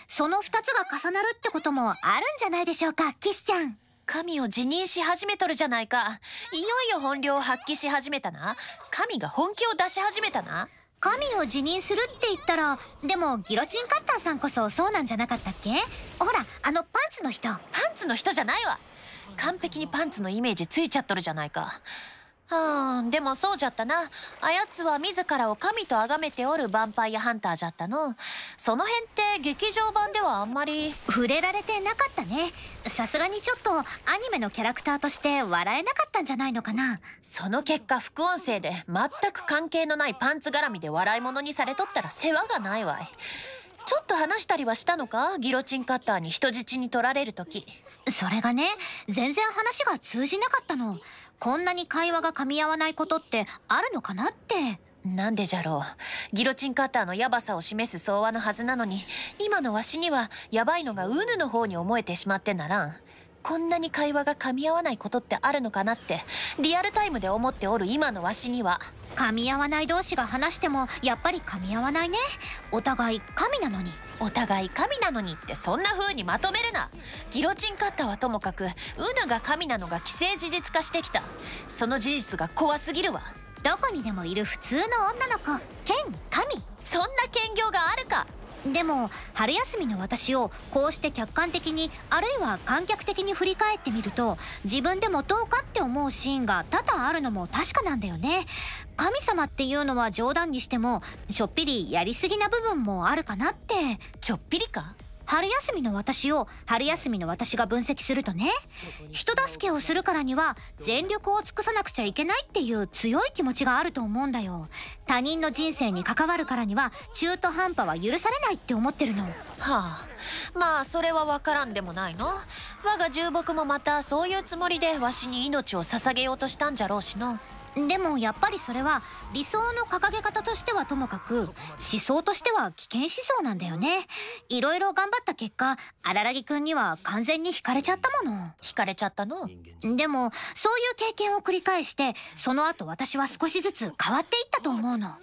その2つが重なるってこともあるんじゃないでしょうかキスちゃん神を辞任し始めとるじゃないかいよいよ本領を発揮し始めたな神が本気を出し始めたな神を辞任するって言ったらでもギロチンカッターさんこそそうなんじゃなかったっけほらあのパンツの人パンツの人じゃないわ完璧にパンツのイメージついちゃっとるじゃないかはあ、でもそうじゃったな。あやつは自らを神と崇めておるヴァンパイアハンターじゃったの。その辺って劇場版ではあんまり。触れられてなかったね。さすがにちょっとアニメのキャラクターとして笑えなかったんじゃないのかな。その結果副音声で全く関係のないパンツ絡みで笑い物にされとったら世話がないわい。ちょっと話したりはしたのかギロチンカッターに人質に取られる時。それがね、全然話が通じなかったの。こんなに会話が噛み合わないことってあるのかなって。なんでじゃろう。ギロチンカッターのヤバさを示す相和のはずなのに、今のわしにはヤバいのがウヌの方に思えてしまってならん。こんなに会話が噛み合わないことってあるのかなってリアルタイムで思っておる今のわしには噛み合わない同士が話してもやっぱり噛み合わないねお互い神なのにお互い神なのにってそんな風にまとめるなギロチンカッターはともかくウヌが神なのが既成事実化してきたその事実が怖すぎるわどこにでもいる普通の女の子兼神そんな兼業があるかでも春休みの私をこうして客観的にあるいは観客的に振り返ってみると自分でもどうかって思うシーンが多々あるのも確かなんだよね神様っていうのは冗談にしてもちょっぴりやりすぎな部分もあるかなってちょっぴりか春休みの私を春休みの私が分析するとね人助けをするからには全力を尽くさなくちゃいけないっていう強い気持ちがあると思うんだよ他人の人生に関わるからには中途半端は許されないって思ってるのはあまあそれは分からんでもないの我が重木もまたそういうつもりでわしに命を捧げようとしたんじゃろうしのでもやっぱりそれは理想の掲げ方としてはともかく思想としては危険思想なんだよねいろいろ頑張った結果荒木くんには完全に惹かれちゃったもの惹かれちゃったのでもそういう経験を繰り返してその後私は少しずつ変わっていったと思うの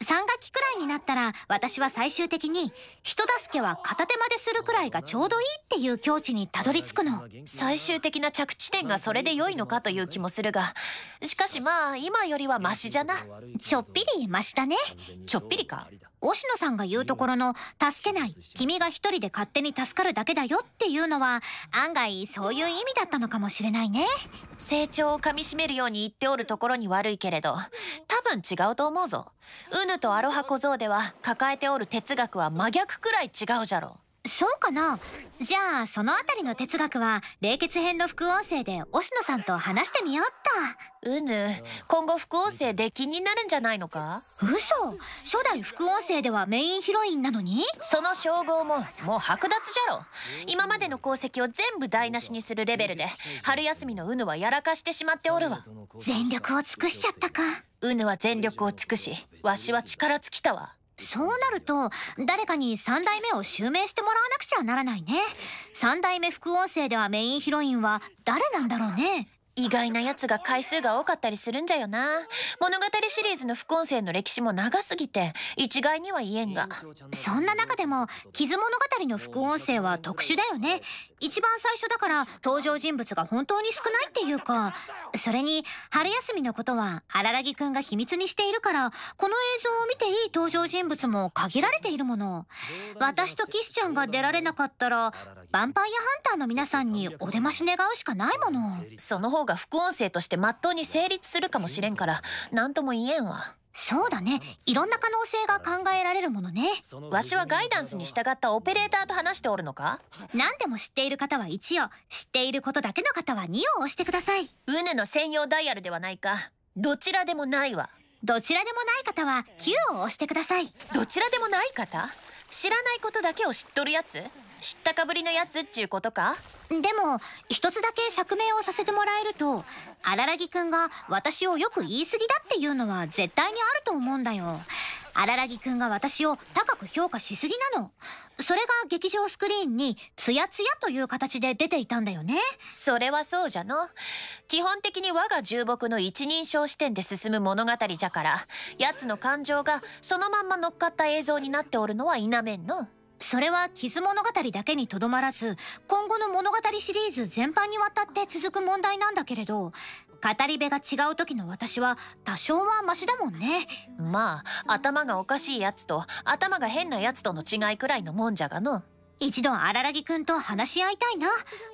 3学期くらいになったら私は最終的に人助けは片手までするくらいがちょうどいいっていう境地にたどり着くの最終的な着地点がそれで良いのかという気もするがしかしまあ今よりはマシじゃなちょっぴりマシだねちょっぴりか押野さんが言うところの「助けない君が一人で勝手に助かるだけだよ」っていうのは案外そういう意味だったのかもしれないね成長をかみしめるように言っておるところに悪いけれど多分違うと思うぞウヌとアロハ小僧では抱えておる哲学は真逆くらい違うじゃろそうかなじゃあそのあたりの哲学は冷血編の副音声でシ野さんと話してみようっとうぬ今後副音声で気になるんじゃないのか嘘初代副音声ではメインヒロインなのにその称号ももう剥奪じゃろ今までの功績を全部台無しにするレベルで春休みのうぬはやらかしてしまっておるわ全力を尽くしちゃったかうぬは全力を尽くしわしは力尽きたわそうなると誰かに3代目を襲名してもらわなくちゃならないね3代目副音声ではメインヒロインは誰なんだろうね意外なやつが回数が多かったりするんじゃよな物語シリーズの副音声の歴史も長すぎて一概には言えんがそんな中でも「傷物語」の副音声は特殊だよね一番最初だから登場人物が本当に少ないっていうかそれに春休みのことは荒木くんが秘密にしているからこの映像を見ていい登場人物も限られているもの私とキスちゃんが出られなかったらヴァンパイアハンターの皆さんにお出まし願うしかないものその方が副音声としてまっとうに成立するかもしれんから何とも言えんわそうだねいろんな可能性が考えられるものねわしはガイダンスに従ったオペレーターと話しておるのか何でも知っている方は1を知っていることだけの方は2を押してくださいうぬの専用ダイヤルではないかどちらでもないわどちらでもない方は9を押してくださいどちらでもない方知らないことだけを知っとるやつ知ったかぶりのやつっちゅうことかでも一つだけ釈明をさせてもらえると荒木くんが私をよく言い過ぎだっていうのは絶対にあると思うんだよ荒木くんが私を高く評価しすぎなのそれが劇場スクリーンにツヤツヤという形で出ていたんだよねそれはそうじゃの基本的に我が重木の一人称視点で進む物語じゃから奴の感情がそのまんま乗っかった映像になっておるのは否めんのそれは「傷物語」だけにとどまらず今後の物語シリーズ全般にわたって続く問題なんだけれど語り部が違う時の私は多少はマシだもんねまあ頭がおかしいやつと頭が変なやつとの違いくらいのもんじゃがの一度荒木君と話し合いたいな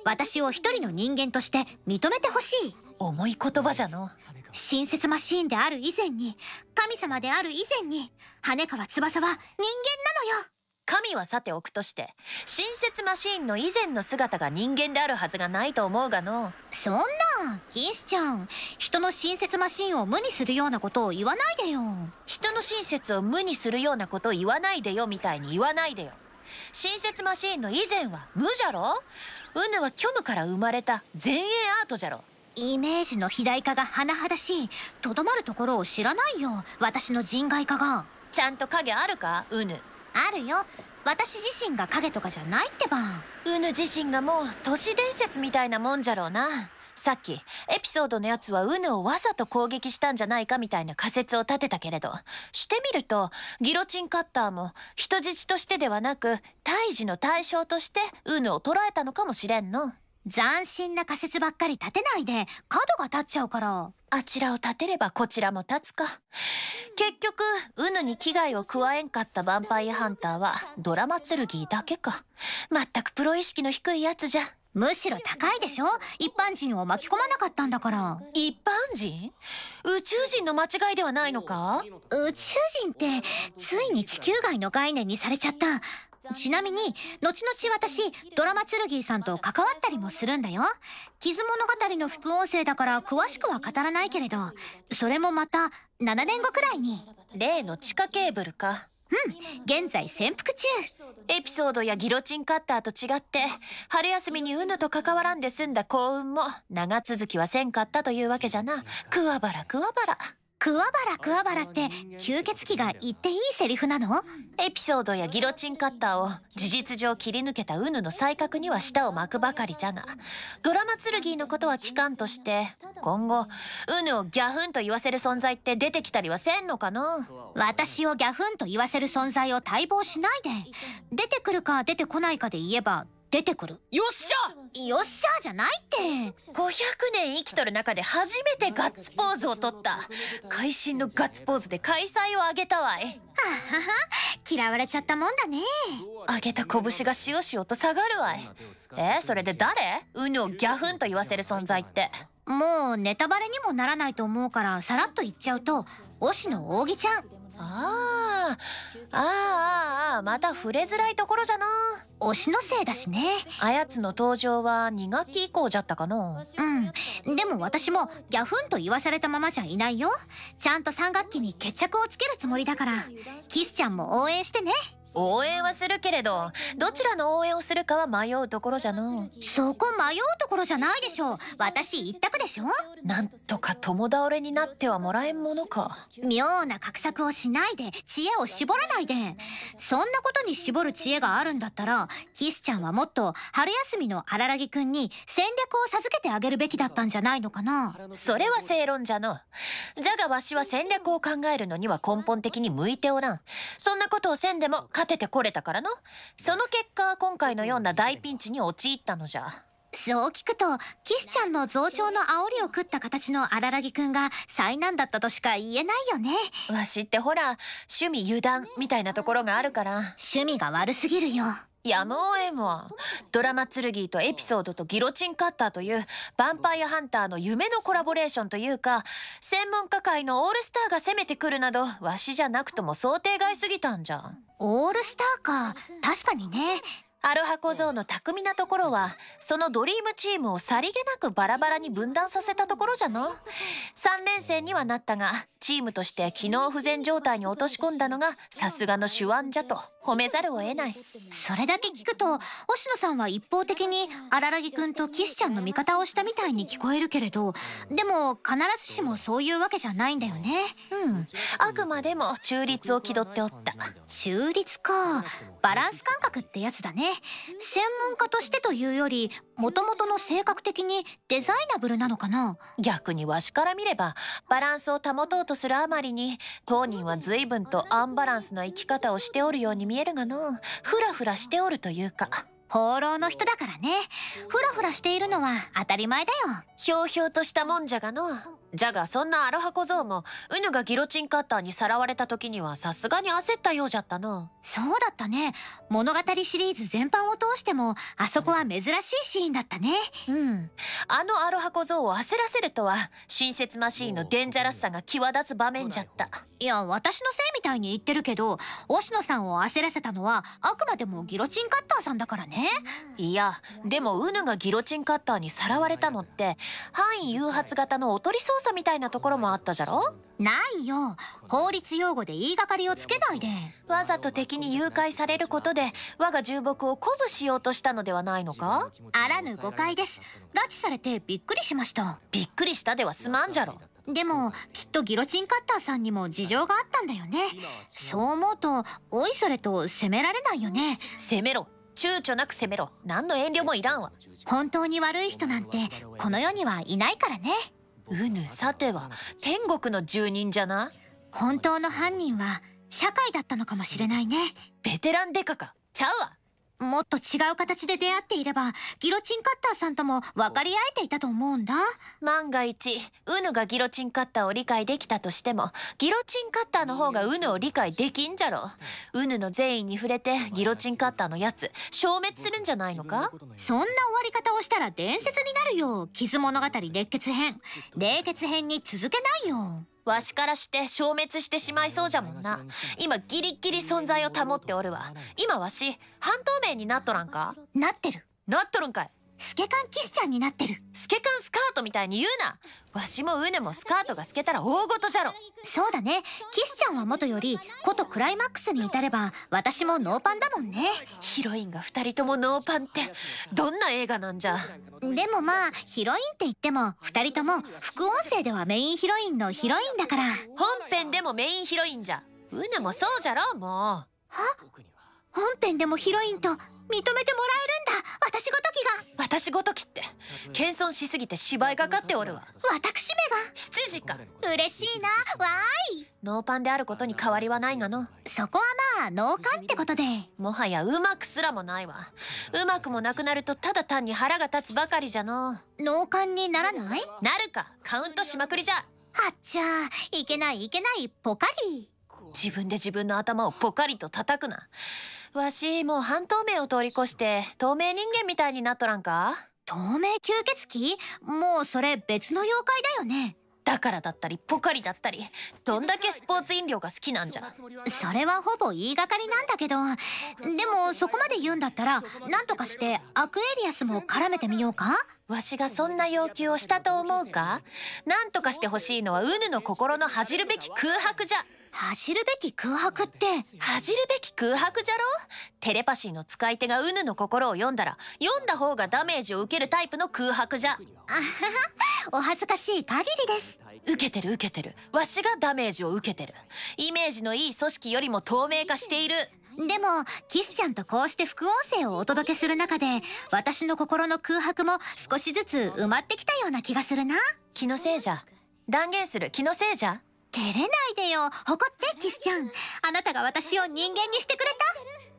私を一人の人間として認めてほしい重い言葉じゃの親切マシーンである以前に神様である以前に羽川翼は人間なのよ神はさておくとして親切マシーンの以前の姿が人間であるはずがないと思うがのそんなキスちゃん人の親切マシーンを無にするようなことを言わないでよ人の親切を無にするようなことを言わないでよみたいに言わないでよ親切マシーンの以前は無じゃろうぬは虚無から生まれた前衛アートじゃろイメージの肥大化が甚だしいとどまるところを知らないよ私の人外化がちゃんと影あるかうぬあるよ私自身が影とかじゃないってばうぬ自身がもう都市伝説みたいなもんじゃろうなさっきエピソードのやつはウヌをわざと攻撃したんじゃないかみたいな仮説を立てたけれどしてみるとギロチンカッターも人質としてではなく胎児の対象としてウヌを捉えたのかもしれんの。斬新な仮説ばっかり立てないで角が立っちゃうからあちらを立てればこちらも立つか結局うぬに危害を加えんかったヴァンパイアハンターはドラマ剣だけか全くプロ意識の低いやつじゃむしろ高いでしょ一般人を巻き込まなかったんだから一般人宇宙人の間違いではないのか宇宙人ってついに地球外の概念にされちゃったちなみに、後々私、ドラマツルギーさんと関わったりもするんだよ。傷物語の副音声だから詳しくは語らないけれど、それもまた、7年後くらいに。例の地下ケーブルか。うん、現在潜伏中。エピソードやギロチンカッターと違って、春休みにうぬと関わらんで済んだ幸運も、長続きはせんかったというわけじゃな。くわばらくわばら。桑原桑原って吸血鬼が言っていいセリフなのエピソードやギロチンカッターを事実上切り抜けたウヌの才覚には舌を巻くばかりじゃがドラマ剣のことは期間として今後ウヌをギャフンと言わせる存在って出てきたりはせんのかな私をギャフンと言わせる存在を待望しないで出てくるか出てこないかで言えば出てくるよっしゃよっしゃじゃないって500年生きとる中で初めてガッツポーズをとった会心のガッツポーズで開催をあげたわいははは嫌われちゃったもんだねあげた拳がしよしよと下がるわいえー、それで誰うぬをギャフンと言わせる存在ってもうネタバレにもならないと思うからさらっと言っちゃうと推しの扇ちゃんああ、ああ、ああ、また触れづらいところじゃな。推しのせいだしね。あやつの登場は2学期以降じゃったかの。うん。でも私もギャフンと言わされたままじゃいないよ。ちゃんと3学期に決着をつけるつもりだから。キスちゃんも応援してね。応援はするけれどどちらの応援をするかは迷うところじゃのそこ迷うところじゃないでしょう私一択でしょなんとか共倒れになってはもらえんものか妙な画策をしないで知恵を絞らないでそんなことに絞る知恵があるんだったらキスちゃんはもっと春休みの荒木くんに戦略を授けてあげるべきだったんじゃないのかなそれは正論じゃのじゃがわしは戦略を考えるのには根本的に向いておらんそんなことをせんでも勝ててこれたからのその結果今回のような大ピンチに陥ったのじゃそう聞くとキスちゃんの増長の煽りを食った形の荒木くんが災難だったとしか言えないよねわしってほら趣味油断みたいなところがあるから趣味が悪すぎるよやむを得んわドラマ剣とエピソードとギロチンカッターというヴァンパイアハンターの夢のコラボレーションというか専門家界のオールスターが攻めてくるなどわしじゃなくとも想定外すぎたんじゃオールスターか確かにねアルハ小僧の巧みなところはそのドリームチームをさりげなくバラバラに分断させたところじゃの3連戦にはなったがチームとして機能不全状態に落とし込んだのがさすがの手腕じゃと褒めざるを得ないそれだけ聞くと星野さんは一方的に荒らぎくんとスちゃんの味方をしたみたいに聞こえるけれどでも必ずしもそういうわけじゃないんだよねうんあくまでも中立を気取っておった中立かバランス感覚ってやつだね専門家としてというよりもともとの性格的にデザイナブルなのかな逆にわしから見ればバランスを保とうとするあまりに当人は随分とアンバランスな生き方をしておるように見えるがのふフラフラしておるというか。放浪の人だからねふらふらしているのは当たり前だよひょうひょうとしたもんじゃがのじゃがそんなアロハ小僧もうぬがギロチンカッターにさらわれた時にはさすがに焦ったようじゃったのそうだったね物語シリーズ全般を通してもあそこは珍しいシーンだったねうんあのアロハ小僧を焦らせるとは親切マシーンのデンジャラスさが際立つ場面じゃったいや私のせいみたいに言ってるけどシ野さんを焦らせたのはあくまでもギロチンカッターさんだからねねいやでもウヌがギロチンカッターにさらわれたのって範囲誘発型のおとり捜査みたいなところもあったじゃろないよ法律用語で言いがかりをつけないでわざと敵に誘拐されることで我が重木を鼓舞しようとしたのではないのかあらぬ誤解です拉致されてびっくりしましたびっくりしたではすまんじゃろでもきっとギロチンカッターさんにも事情があったんだよねそう思うとおいそれと責められないよね責めろ躊躇なく攻めろ何の遠慮もいらんわ本当に悪い人なんてこの世にはいないからねうぬさては天国の住人じゃな本当の犯人は社会だったのかもしれないねベテランデカかちゃうわもっと違う形で出会っていればギロチンカッターさんとも分かり合えていたと思うんだ万が一ウヌがギロチンカッターを理解できたとしてもギロチンカッターの方がウヌを理解できんじゃろウヌの善意に触れてギロチンカッターのやつ消滅するんじゃないのかそんな終わり方をしたら伝説になるよ傷物語熱血編冷血編に続けないよわしからして消滅してしまいそうじゃもんな今ギリギリ存在を保っておるわ今わし半透明になっとらんかなってるなっとるんかい透け感キスちゃんになってる透け感スカートみたいに言うなわしもうねもスカートが透けたら大事じゃろそうだねキスちゃんは元よりことクライマックスに至れば私もノーパンだもんねヒロインが2人ともノーパンってどんな映画なんじゃでもまあヒロインって言っても2人とも副音声ではメインヒロインのヒロインだから本編でもメインヒロインじゃうねもそうじゃろもうはっ本編でもヒロインと認めてもらえるんだ私ごときが私ごときって謙遜しすぎて芝居がかっておるわ私めが執事か嬉しいなわーいノーパンであることに変わりはないがのそこはまあノーカンってことでもはやうまくすらもないわうまくもなくなるとただ単に腹が立つばかりじゃのノーカンにならないなるかカウントしまくりじゃはっちゃいけないいけないポカリ自分で自分の頭をポカリと叩くなわしもう半透明を通り越して透明人間みたいになっとらんか透明吸血鬼もうそれ別の妖怪だよねだからだったりポカリだったりどんだけスポーツ飲料が好きなんじゃそれはほぼ言いがかりなんだけどでもそこまで言うんだったら何とかしてアクエリアスも絡めてみようかわしがそんな要求をしたと思うか何とかしてほしいのはうぬの心の恥じるべき空白じゃ恥じるべき空白って恥じるべき空白じゃろテレパシーの使い手がうぬの心を読んだら読んだ方がダメージを受けるタイプの空白じゃあははお恥ずかしい限りです受けてる受けてるわしがダメージを受けてるイメージのいい組織よりも透明化しているでもキスちゃんとこうして副音声をお届けする中で私の心の空白も少しずつ埋まってきたような気がするな気のせいじゃ断言する気のせいじゃ照れないでよ誇ってキスちゃんあなたが私を人間にしてくれ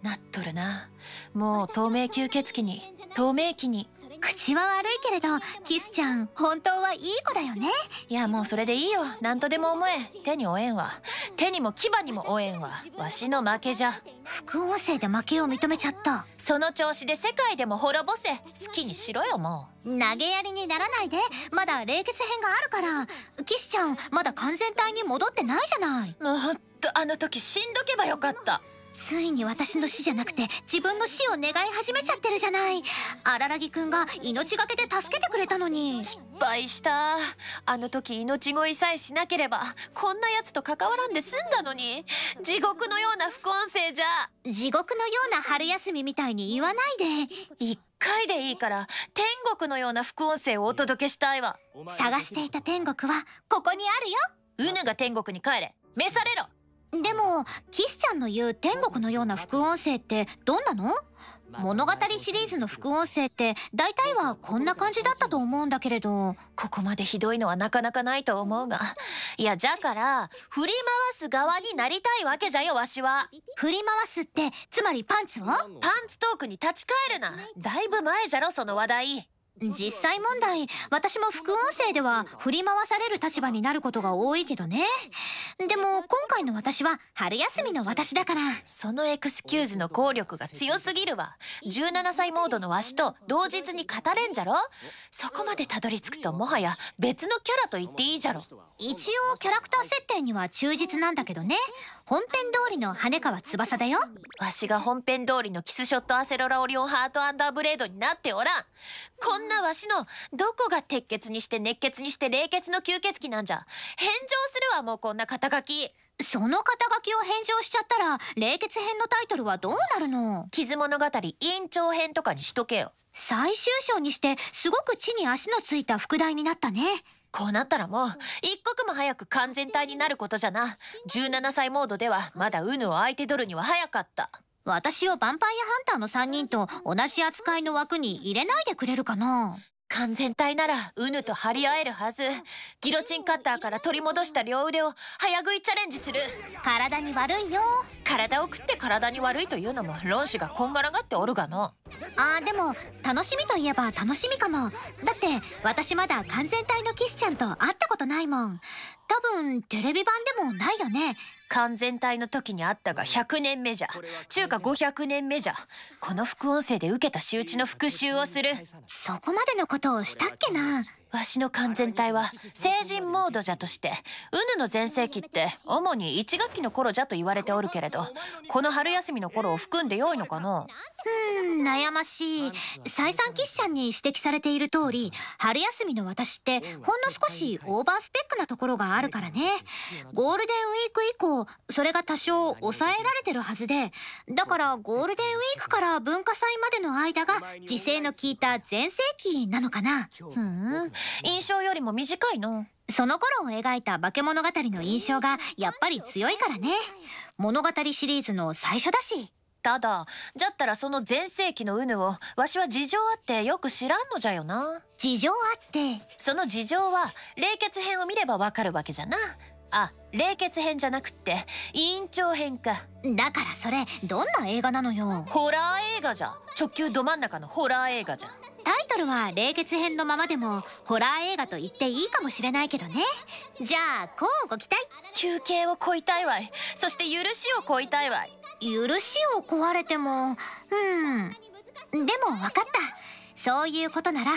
たなっとるなもう透明吸血鬼に透明期に口は悪いけれどキスちゃん本当はいい子だよねいやもうそれでいいよ何とでも思え手に負えんわ手にも牙にも負えんわわしの負けじゃ副音声で負けを認めちゃったその調子で世界でも滅ぼせ好きにしろよもう投げやりにならないでまだ冷血編があるからキスちゃんまだ完全体に戻ってないじゃないもっとあの時死んどけばよかったついに私の死じゃなくて自分の死を願い始めちゃってるじゃない荒らぎくんが命がけで助けてくれたのに失敗したあの時命乞いさえしなければこんなやつと関わらんで済んだのに地獄のような副音声じゃ地獄のような春休みみたいに言わないで一回でいいから天国のような副音声をお届けしたいわ探していた天国はここにあるようぬが天国に帰れ召されろでも岸ちゃんの言う天国のような副音声ってどんなの物語シリーズの副音声って大体はこんな感じだったと思うんだけれどここまでひどいのはなかなかないと思うがいやじゃから振り回す側になりたいわけじゃよわしは振り回すってつまりパンツをパンツトークに立ち返るなだいぶ前じゃろその話題実際問題私も副音声では振り回される立場になることが多いけどねでも今回の私は春休みの私だからそのエクスキューズの効力が強すぎるわ17歳モードのわしと同日に語れんじゃろそこまでたどり着くともはや別のキャラと言っていいじゃろ一応キャラクター設定には忠実なんだけどね本編通りの羽川翼だよわしが本編通りのキスショットアセロラオリオンハートアンダーブレードになっておらんこんなわしのどこが鉄血にして熱血にして冷血の吸血鬼なんじゃ返上するわもうこんな肩書きその肩書きを返上しちゃったら冷血編のタイトルはどうなるの傷物語委員長編とかにしとけよ最終章にしてすごく地に足のついた副題になったねこうなったらもう、一刻も早く完全体になることじゃな。17歳モードでは、まだウヌを相手取るには早かった。私をヴァンパイアハンターの3人と同じ扱いの枠に入れないでくれるかな完全体ならウヌと張り合えるはずギロチンカッターから取り戻した両腕を早食いチャレンジする体に悪いよ体を食って体に悪いというのも論士がこんがらがっておるがのあーでも楽しみといえば楽しみかもだって私まだ完全体の騎士ちゃんと会ったことないもん多分テレビ版でもないよね完全体の時にあったが100年目じゃ中華500年目じゃこの副音声で受けた仕打ちの復習をするそこまでのことをしたっけなわしの完全体は成人モードじゃとしてうぬの全盛期って主に1学期の頃じゃと言われておるけれどこの春休みの頃を含んでよいのかなうーん悩ましい再三ッシャンに指摘されている通り春休みの私ってほんの少しオーバースペックなところがあるからねゴールデンウィーク以降それが多少抑えられてるはずでだからゴールデンウィークから文化祭までの間が時勢の効いた全盛期なのかなふん印象よりも短いのその頃を描いた化け物語の印象がやっぱり強いからね物語シリーズの最初だしただじゃったらその全盛期のうぬをわしは事情あってよく知らんのじゃよな事情あってその事情は冷血編を見ればわかるわけじゃなあ冷血編じゃなくって委員長編かだからそれどんな映画なのよホラー映画じゃ直球ど真ん中のホラー映画じゃタイトルは冷血編のままでもホラー映画と言っていいかもしれないけどねじゃあこうご期待休憩をこいたいわいそして許しをこいたいわい許しを壊れてもうんでも分かったそういうことなら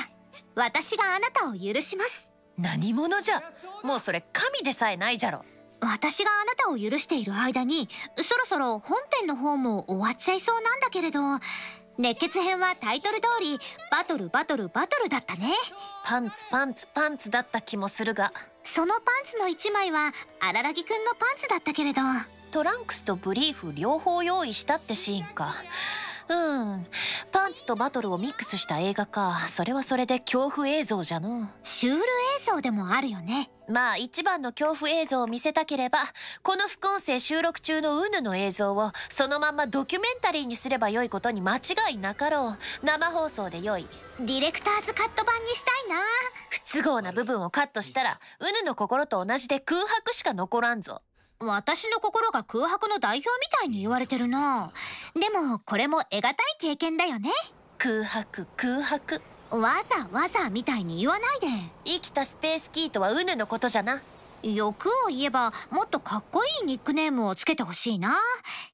私があなたを許します何者じゃもうそれ神でさえないじゃろ私があなたを許している間にそろそろ本編の方も終わっちゃいそうなんだけれど熱血編はタイトル通りバトルバトルバトルだったねパンツパンツパンツだった気もするがそのパンツの1枚は荒木くんのパンツだったけれどトランクスとブリーフ両方用意したってシーンかうんパンツとバトルをミックスした映画かそれはそれで恐怖映像じゃのシュール映像でもあるよねまあ一番の恐怖映像を見せたければこの副音声収録中のうぬの映像をそのままドキュメンタリーにすればよいことに間違いなかろう生放送でよいディレクターズカット版にしたいな不都合な部分をカットしたらうぬの心と同じで空白しか残らんぞ私の心が空白の代表みたいに言われてるなでもこれも得難い経験だよね空白空白わざわざみたいに言わないで生きたスペースキーとはうぬのことじゃな欲を言えばもっとかっこいいニックネームをつけてほしいな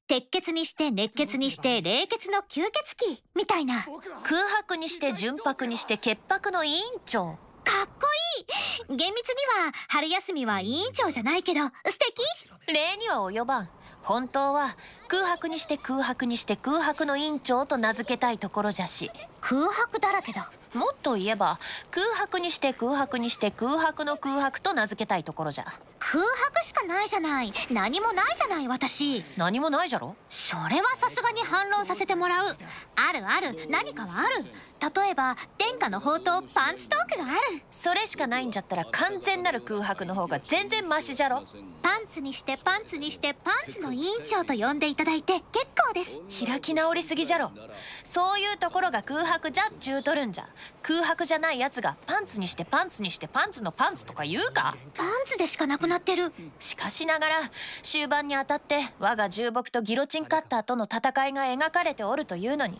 鉄血にして熱血にして冷血の吸血鬼みたいな空白にして純白にして潔白の委員長かっこいい厳密には春休みは委員長じゃないけど素敵礼には及ばん本当は空白にして空白にして空白の院長と名付けたいところじゃし空白だらけだもっと言えば空白にして空白にして空白の空白と名付けたいところじゃ空白しかないじゃない何もないじゃない私何もないじゃろそれはさすがに反論させてもらうあるある何かはある例えば殿下の宝刀パンツトークがあるそれしかないんじゃったら完全なる空白の方が全然マシじゃろパンツにしてパンツにしてパンツの委員長と呼んでいただいて結構です開き直りすぎじゃろそういうところが空白じゃっちゅうとるんじゃ空白じゃないやつがパンツにしてパンツにしてパンツのパンツとか言うかパンツでしかなくなってるしかしながら終盤にあたって我が重木とギロチンカッターとの戦いが描かれておるというのに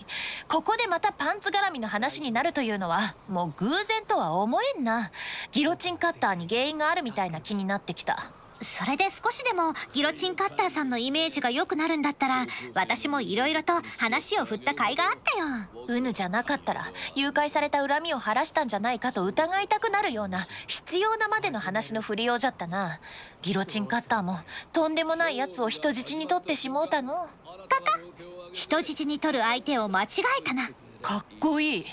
ここでまたパンツ絡みの話になるというのはもう偶然とは思えんなギロチンカッターに原因があるみたいな気になってきたそれで少しでもギロチンカッターさんのイメージが良くなるんだったら私も色々と話を振った甲斐があったようぬじゃなかったら誘拐された恨みを晴らしたんじゃないかと疑いたくなるような必要なまでの話の振りようじゃったなギロチンカッターもとんでもないやつを人質に取ってしもうたのカカ人質に取る相手を間違えたなかっこいい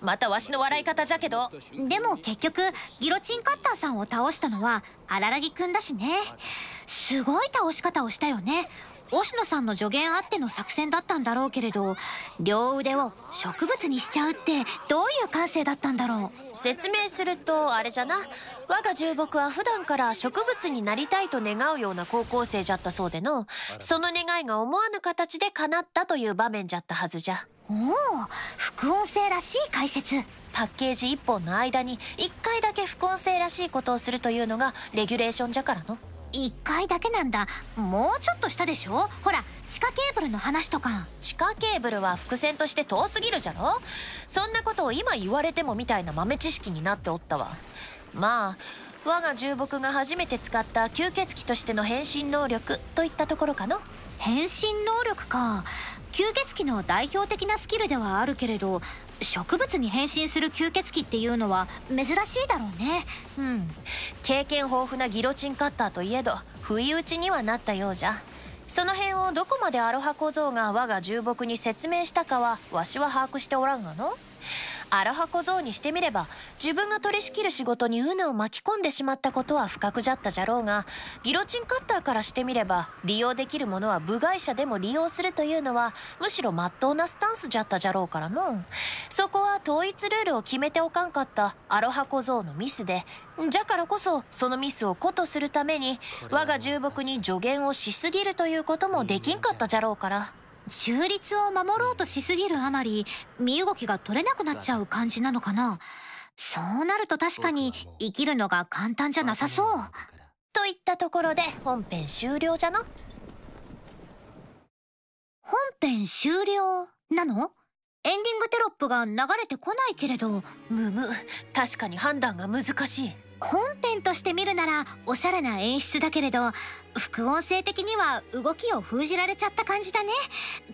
またわしの笑い方じゃけどでも結局ギロチンカッターさんを倒したのは荒木くんだしねすごい倒し方をしたよね押野さんの助言あっての作戦だったんだろうけれど両腕を植物にしちゃうってどういう感性だったんだろう説明するとあれじゃな我が重木は普段から植物になりたいと願うような高校生じゃったそうでのその願いが思わぬ形で叶ったという場面じゃったはずじゃ。おお副音声らしい解説パッケージ1本の間に1回だけ副音声らしいことをするというのがレギュレーションじゃからの1回だけなんだもうちょっとしたでしょほら地下ケーブルの話とか地下ケーブルは伏線として遠すぎるじゃろそんなことを今言われてもみたいな豆知識になっておったわまあ我が重木が初めて使った吸血鬼としての変身能力といったところかの変身能力か吸血鬼の代表的なスキルではあるけれど植物に変身する吸血鬼っていうのは珍しいだろうねうん経験豊富なギロチンカッターといえど不意打ちにはなったようじゃその辺をどこまでアロハ小僧が我が重木に説明したかはわしは把握しておらんがのアラハ小僧にしてみれば自分が取り仕切る仕事にウヌを巻き込んでしまったことは不覚じゃったじゃろうがギロチンカッターからしてみれば利用できるものは部外者でも利用するというのはむしろまっとうなスタンスじゃったじゃろうからのそこは統一ルールを決めておかんかったアロハ小僧のミスでじゃからこそそのミスをことするために我が重木に助言をしすぎるということもできんかったじゃろうから。中立を守ろうとしすぎるあまり身動きが取れなくなっちゃう感じなのかなそうなると確かに生きるのが簡単じゃなさそうといったところで本編終了じゃな本編終了なのエンディングテロップが流れてこないけれどむむ確かに判断が難しい本編として見るならおしゃれな演出だけれど副音声的には動きを封じられちゃった感じだね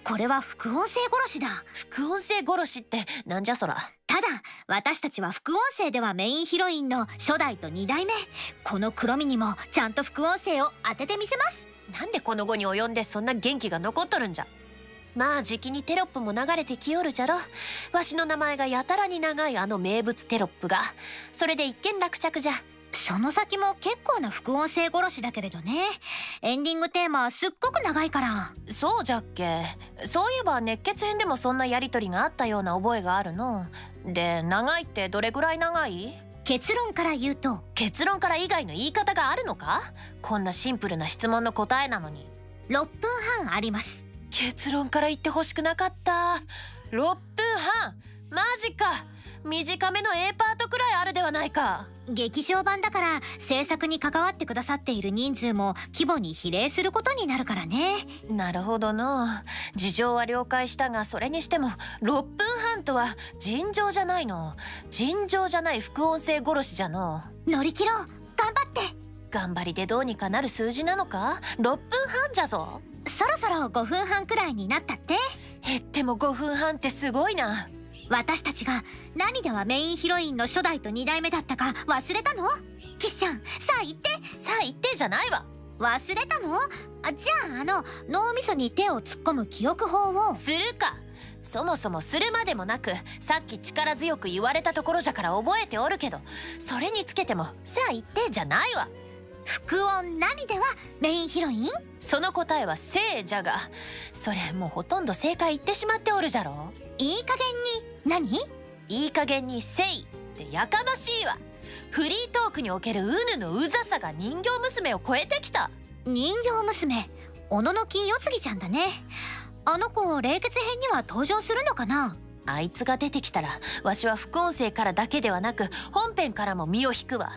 これは副音声殺しだ副音声殺しってなんじゃそらただ私たちは副音声ではメインヒロインの初代と2代目この黒身にもちゃんと副音声を当ててみせますなんでこの後に及んでそんな元気が残っとるんじゃまあじきにテロップも流れてきよるじゃろわしの名前がやたらに長いあの名物テロップがそれで一件落着じゃその先も結構な副音声殺しだけれどねエンディングテーマはすっごく長いからそうじゃっけそういえば熱血編でもそんなやり取りがあったような覚えがあるので長いってどれぐらい長い結論から言うと結論から以外の言い方があるのかこんなシンプルな質問の答えなのに6分半あります結論から言ってほしくなかった6分半マジか短めの A パートくらいあるではないか劇場版だから制作に関わってくださっている人数も規模に比例することになるからねなるほどの事情は了解したがそれにしても6分半とは尋常じゃないの尋常じゃない副音声殺しじゃの乗り切ろう頑張って頑張りでどうにかなる数字なのか6分半じゃぞそろそろ5分半くらいになったって減っても5分半ってすごいな私たちが何ではメインヒロインの初代と2代目だったか忘れたのキッシャンさあ行ってさあ行ってじゃないわ忘れたのじゃああの脳みそに手を突っ込む記憶法をするかそもそもするまでもなくさっき力強く言われたところじゃから覚えておるけどそれにつけても「さあ言って」じゃないわ副音何ではメインヒロインその答えは聖じゃがそれもうほとんど正解言ってしまっておるじゃろいい加減に何いい加減にせい」ってやかましいわフリートークにおけるウヌのうざさが人形娘を超えてきた人形娘小野の木よつぎちゃんだねあの子冷血編には登場するのかなあいつが出てきたら、わしは副音声からだけではなく、本編からも身を引くわ。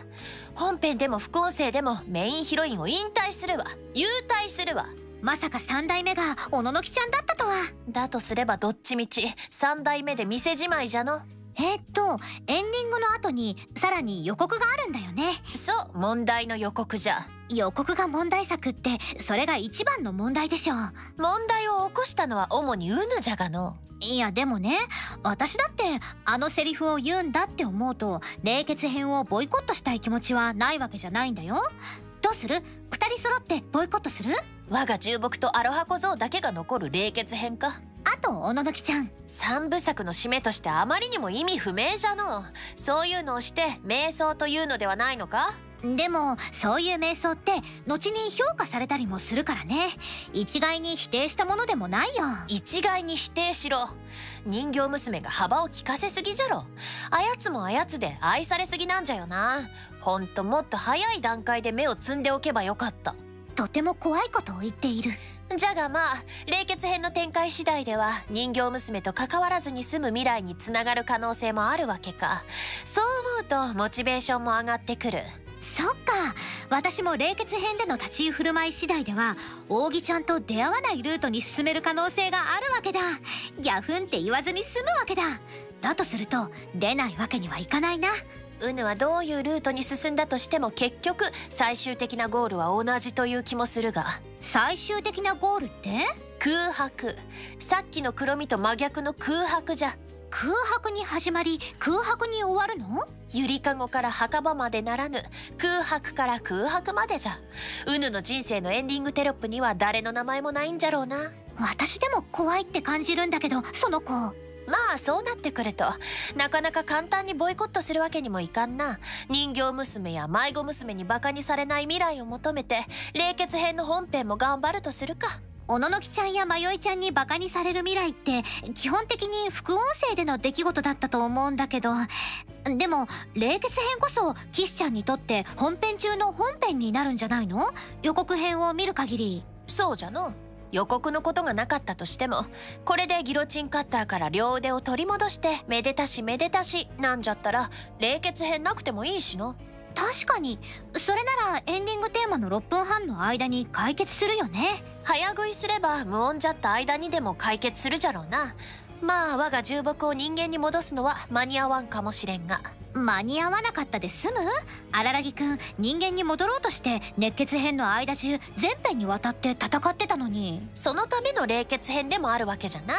本編でも副音声でもメインヒロインを引退するわ。勇退するわ。まさか三代目が、おののきちゃんだったとは。だとすればどっちみち、三代目で店じまいじゃの。えー、っとエンディングの後にさらに予告があるんだよねそう問題の予告じゃ予告が問題作ってそれが一番の問題でしょう問題を起こしたのは主にウヌじゃがのいやでもね私だってあのセリフを言うんだって思うと冷血編をボイコットしたい気持ちはないわけじゃないんだよどうする2人揃ってボイコットする我が重木とアロハ小僧だけが残る冷血編かあと小野崎ちゃん三部作の締めとしてあまりにも意味不明じゃのそういうのをして瞑想というのではないのかでもそういう瞑想って後に評価されたりもするからね一概に否定したものでもないよ一概に否定しろ人形娘が幅を利かせすぎじゃろあやつもあやつで愛されすぎなんじゃよなほんともっと早い段階で目を摘んでおけばよかったとても怖いことを言っているじゃがまあ冷血編の展開次第では人形娘と関わらずに済む未来につながる可能性もあるわけかそう思うとモチベーションも上がってくるそっか私も冷血編での立ち居振る舞い次第では扇ちゃんと出会わないルートに進める可能性があるわけだギャフンって言わずに済むわけだだとすると出ないわけにはいかないなうぬはどういうルートに進んだとしても結局最終的なゴールは同じという気もするが最終的なゴールって空白さっきの黒みと真逆の空白じゃ空白に始まり空白に終わるのゆりかごから墓場までならぬ空白から空白までじゃうぬの人生のエンディングテロップには誰の名前もないんじゃろうな私でも怖いって感じるんだけどその子まあそうなってくるとなかなか簡単にボイコットするわけにもいかんな人形娘や迷子娘にバカにされない未来を求めて冷血編の本編も頑張るとするか小野のきちゃんや迷いちゃんにバカにされる未来って基本的に副音声での出来事だったと思うんだけどでも冷血編こそ岸ちゃんにとって本編中の本編になるんじゃないの予告編を見る限りそうじゃの予告のことがなかったとしてもこれでギロチンカッターから両腕を取り戻してめでたしめでたしなんじゃったら冷血編なくてもいいしの確かにそれならエンディングテーマの6分半の間に解決するよね早食いすれば無音じゃった間にでも解決するじゃろうなまあ我が重木を人間に戻すのは間に合わんかもしれんが間に合わなかったで済む荒らぎくん人間に戻ろうとして熱血編の間中全編にわたって戦ってたのにそのための冷血編でもあるわけじゃな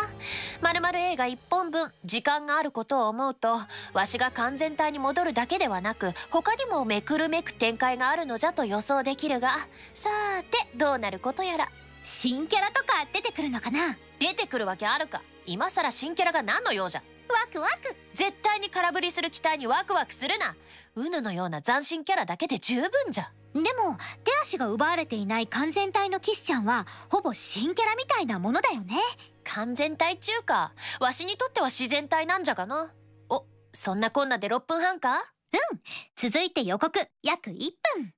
まるまる映画1本分時間があることを思うとわしが完全体に戻るだけではなく他にもめくるめく展開があるのじゃと予想できるがさーてどうなることやら新キャラとか出てくるのかな出てくるわけあるか今さら新キャラが何の用じゃワクワク絶対に空振りする期待にワクワクするなうぬのような斬新キャラだけで十分じゃでも手足が奪われていない完全体のキスちゃんはほぼ新キャラみたいなものだよね完全体中かわしにとっては自然体なんじゃがなおそんなこんなで6分半かうん続いて予告約1分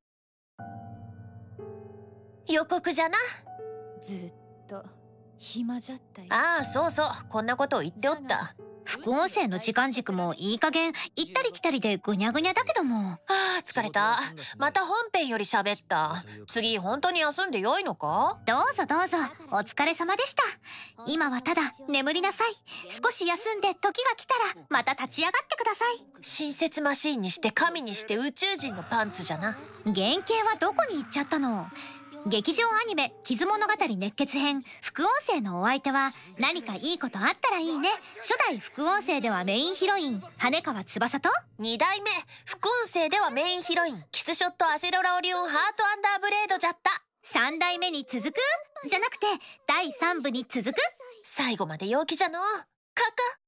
予告じゃなずっと。暇じゃったああそうそうこんなことを言っておった副音声の時間軸もいい加減行ったり来たりでぐにゃぐにゃだけどもああ疲れたまた本編より喋った次本当に休んでよいのかどうぞどうぞお疲れ様でした今はただ眠りなさい少し休んで時が来たらまた立ち上がってください親切マシーンにして神にして宇宙人のパンツじゃな原型はどこに行っちゃったの劇場アニメ「傷物語熱血編」副音声のお相手は何かいいことあったらいいね初代副音声ではメインヒロイン羽川翼と2代目副音声ではメインヒロインキスショットアセロラオリオンハートアンダーブレードじゃった3代目に続くじゃなくて第3部に続く最後まで陽気じゃのカカ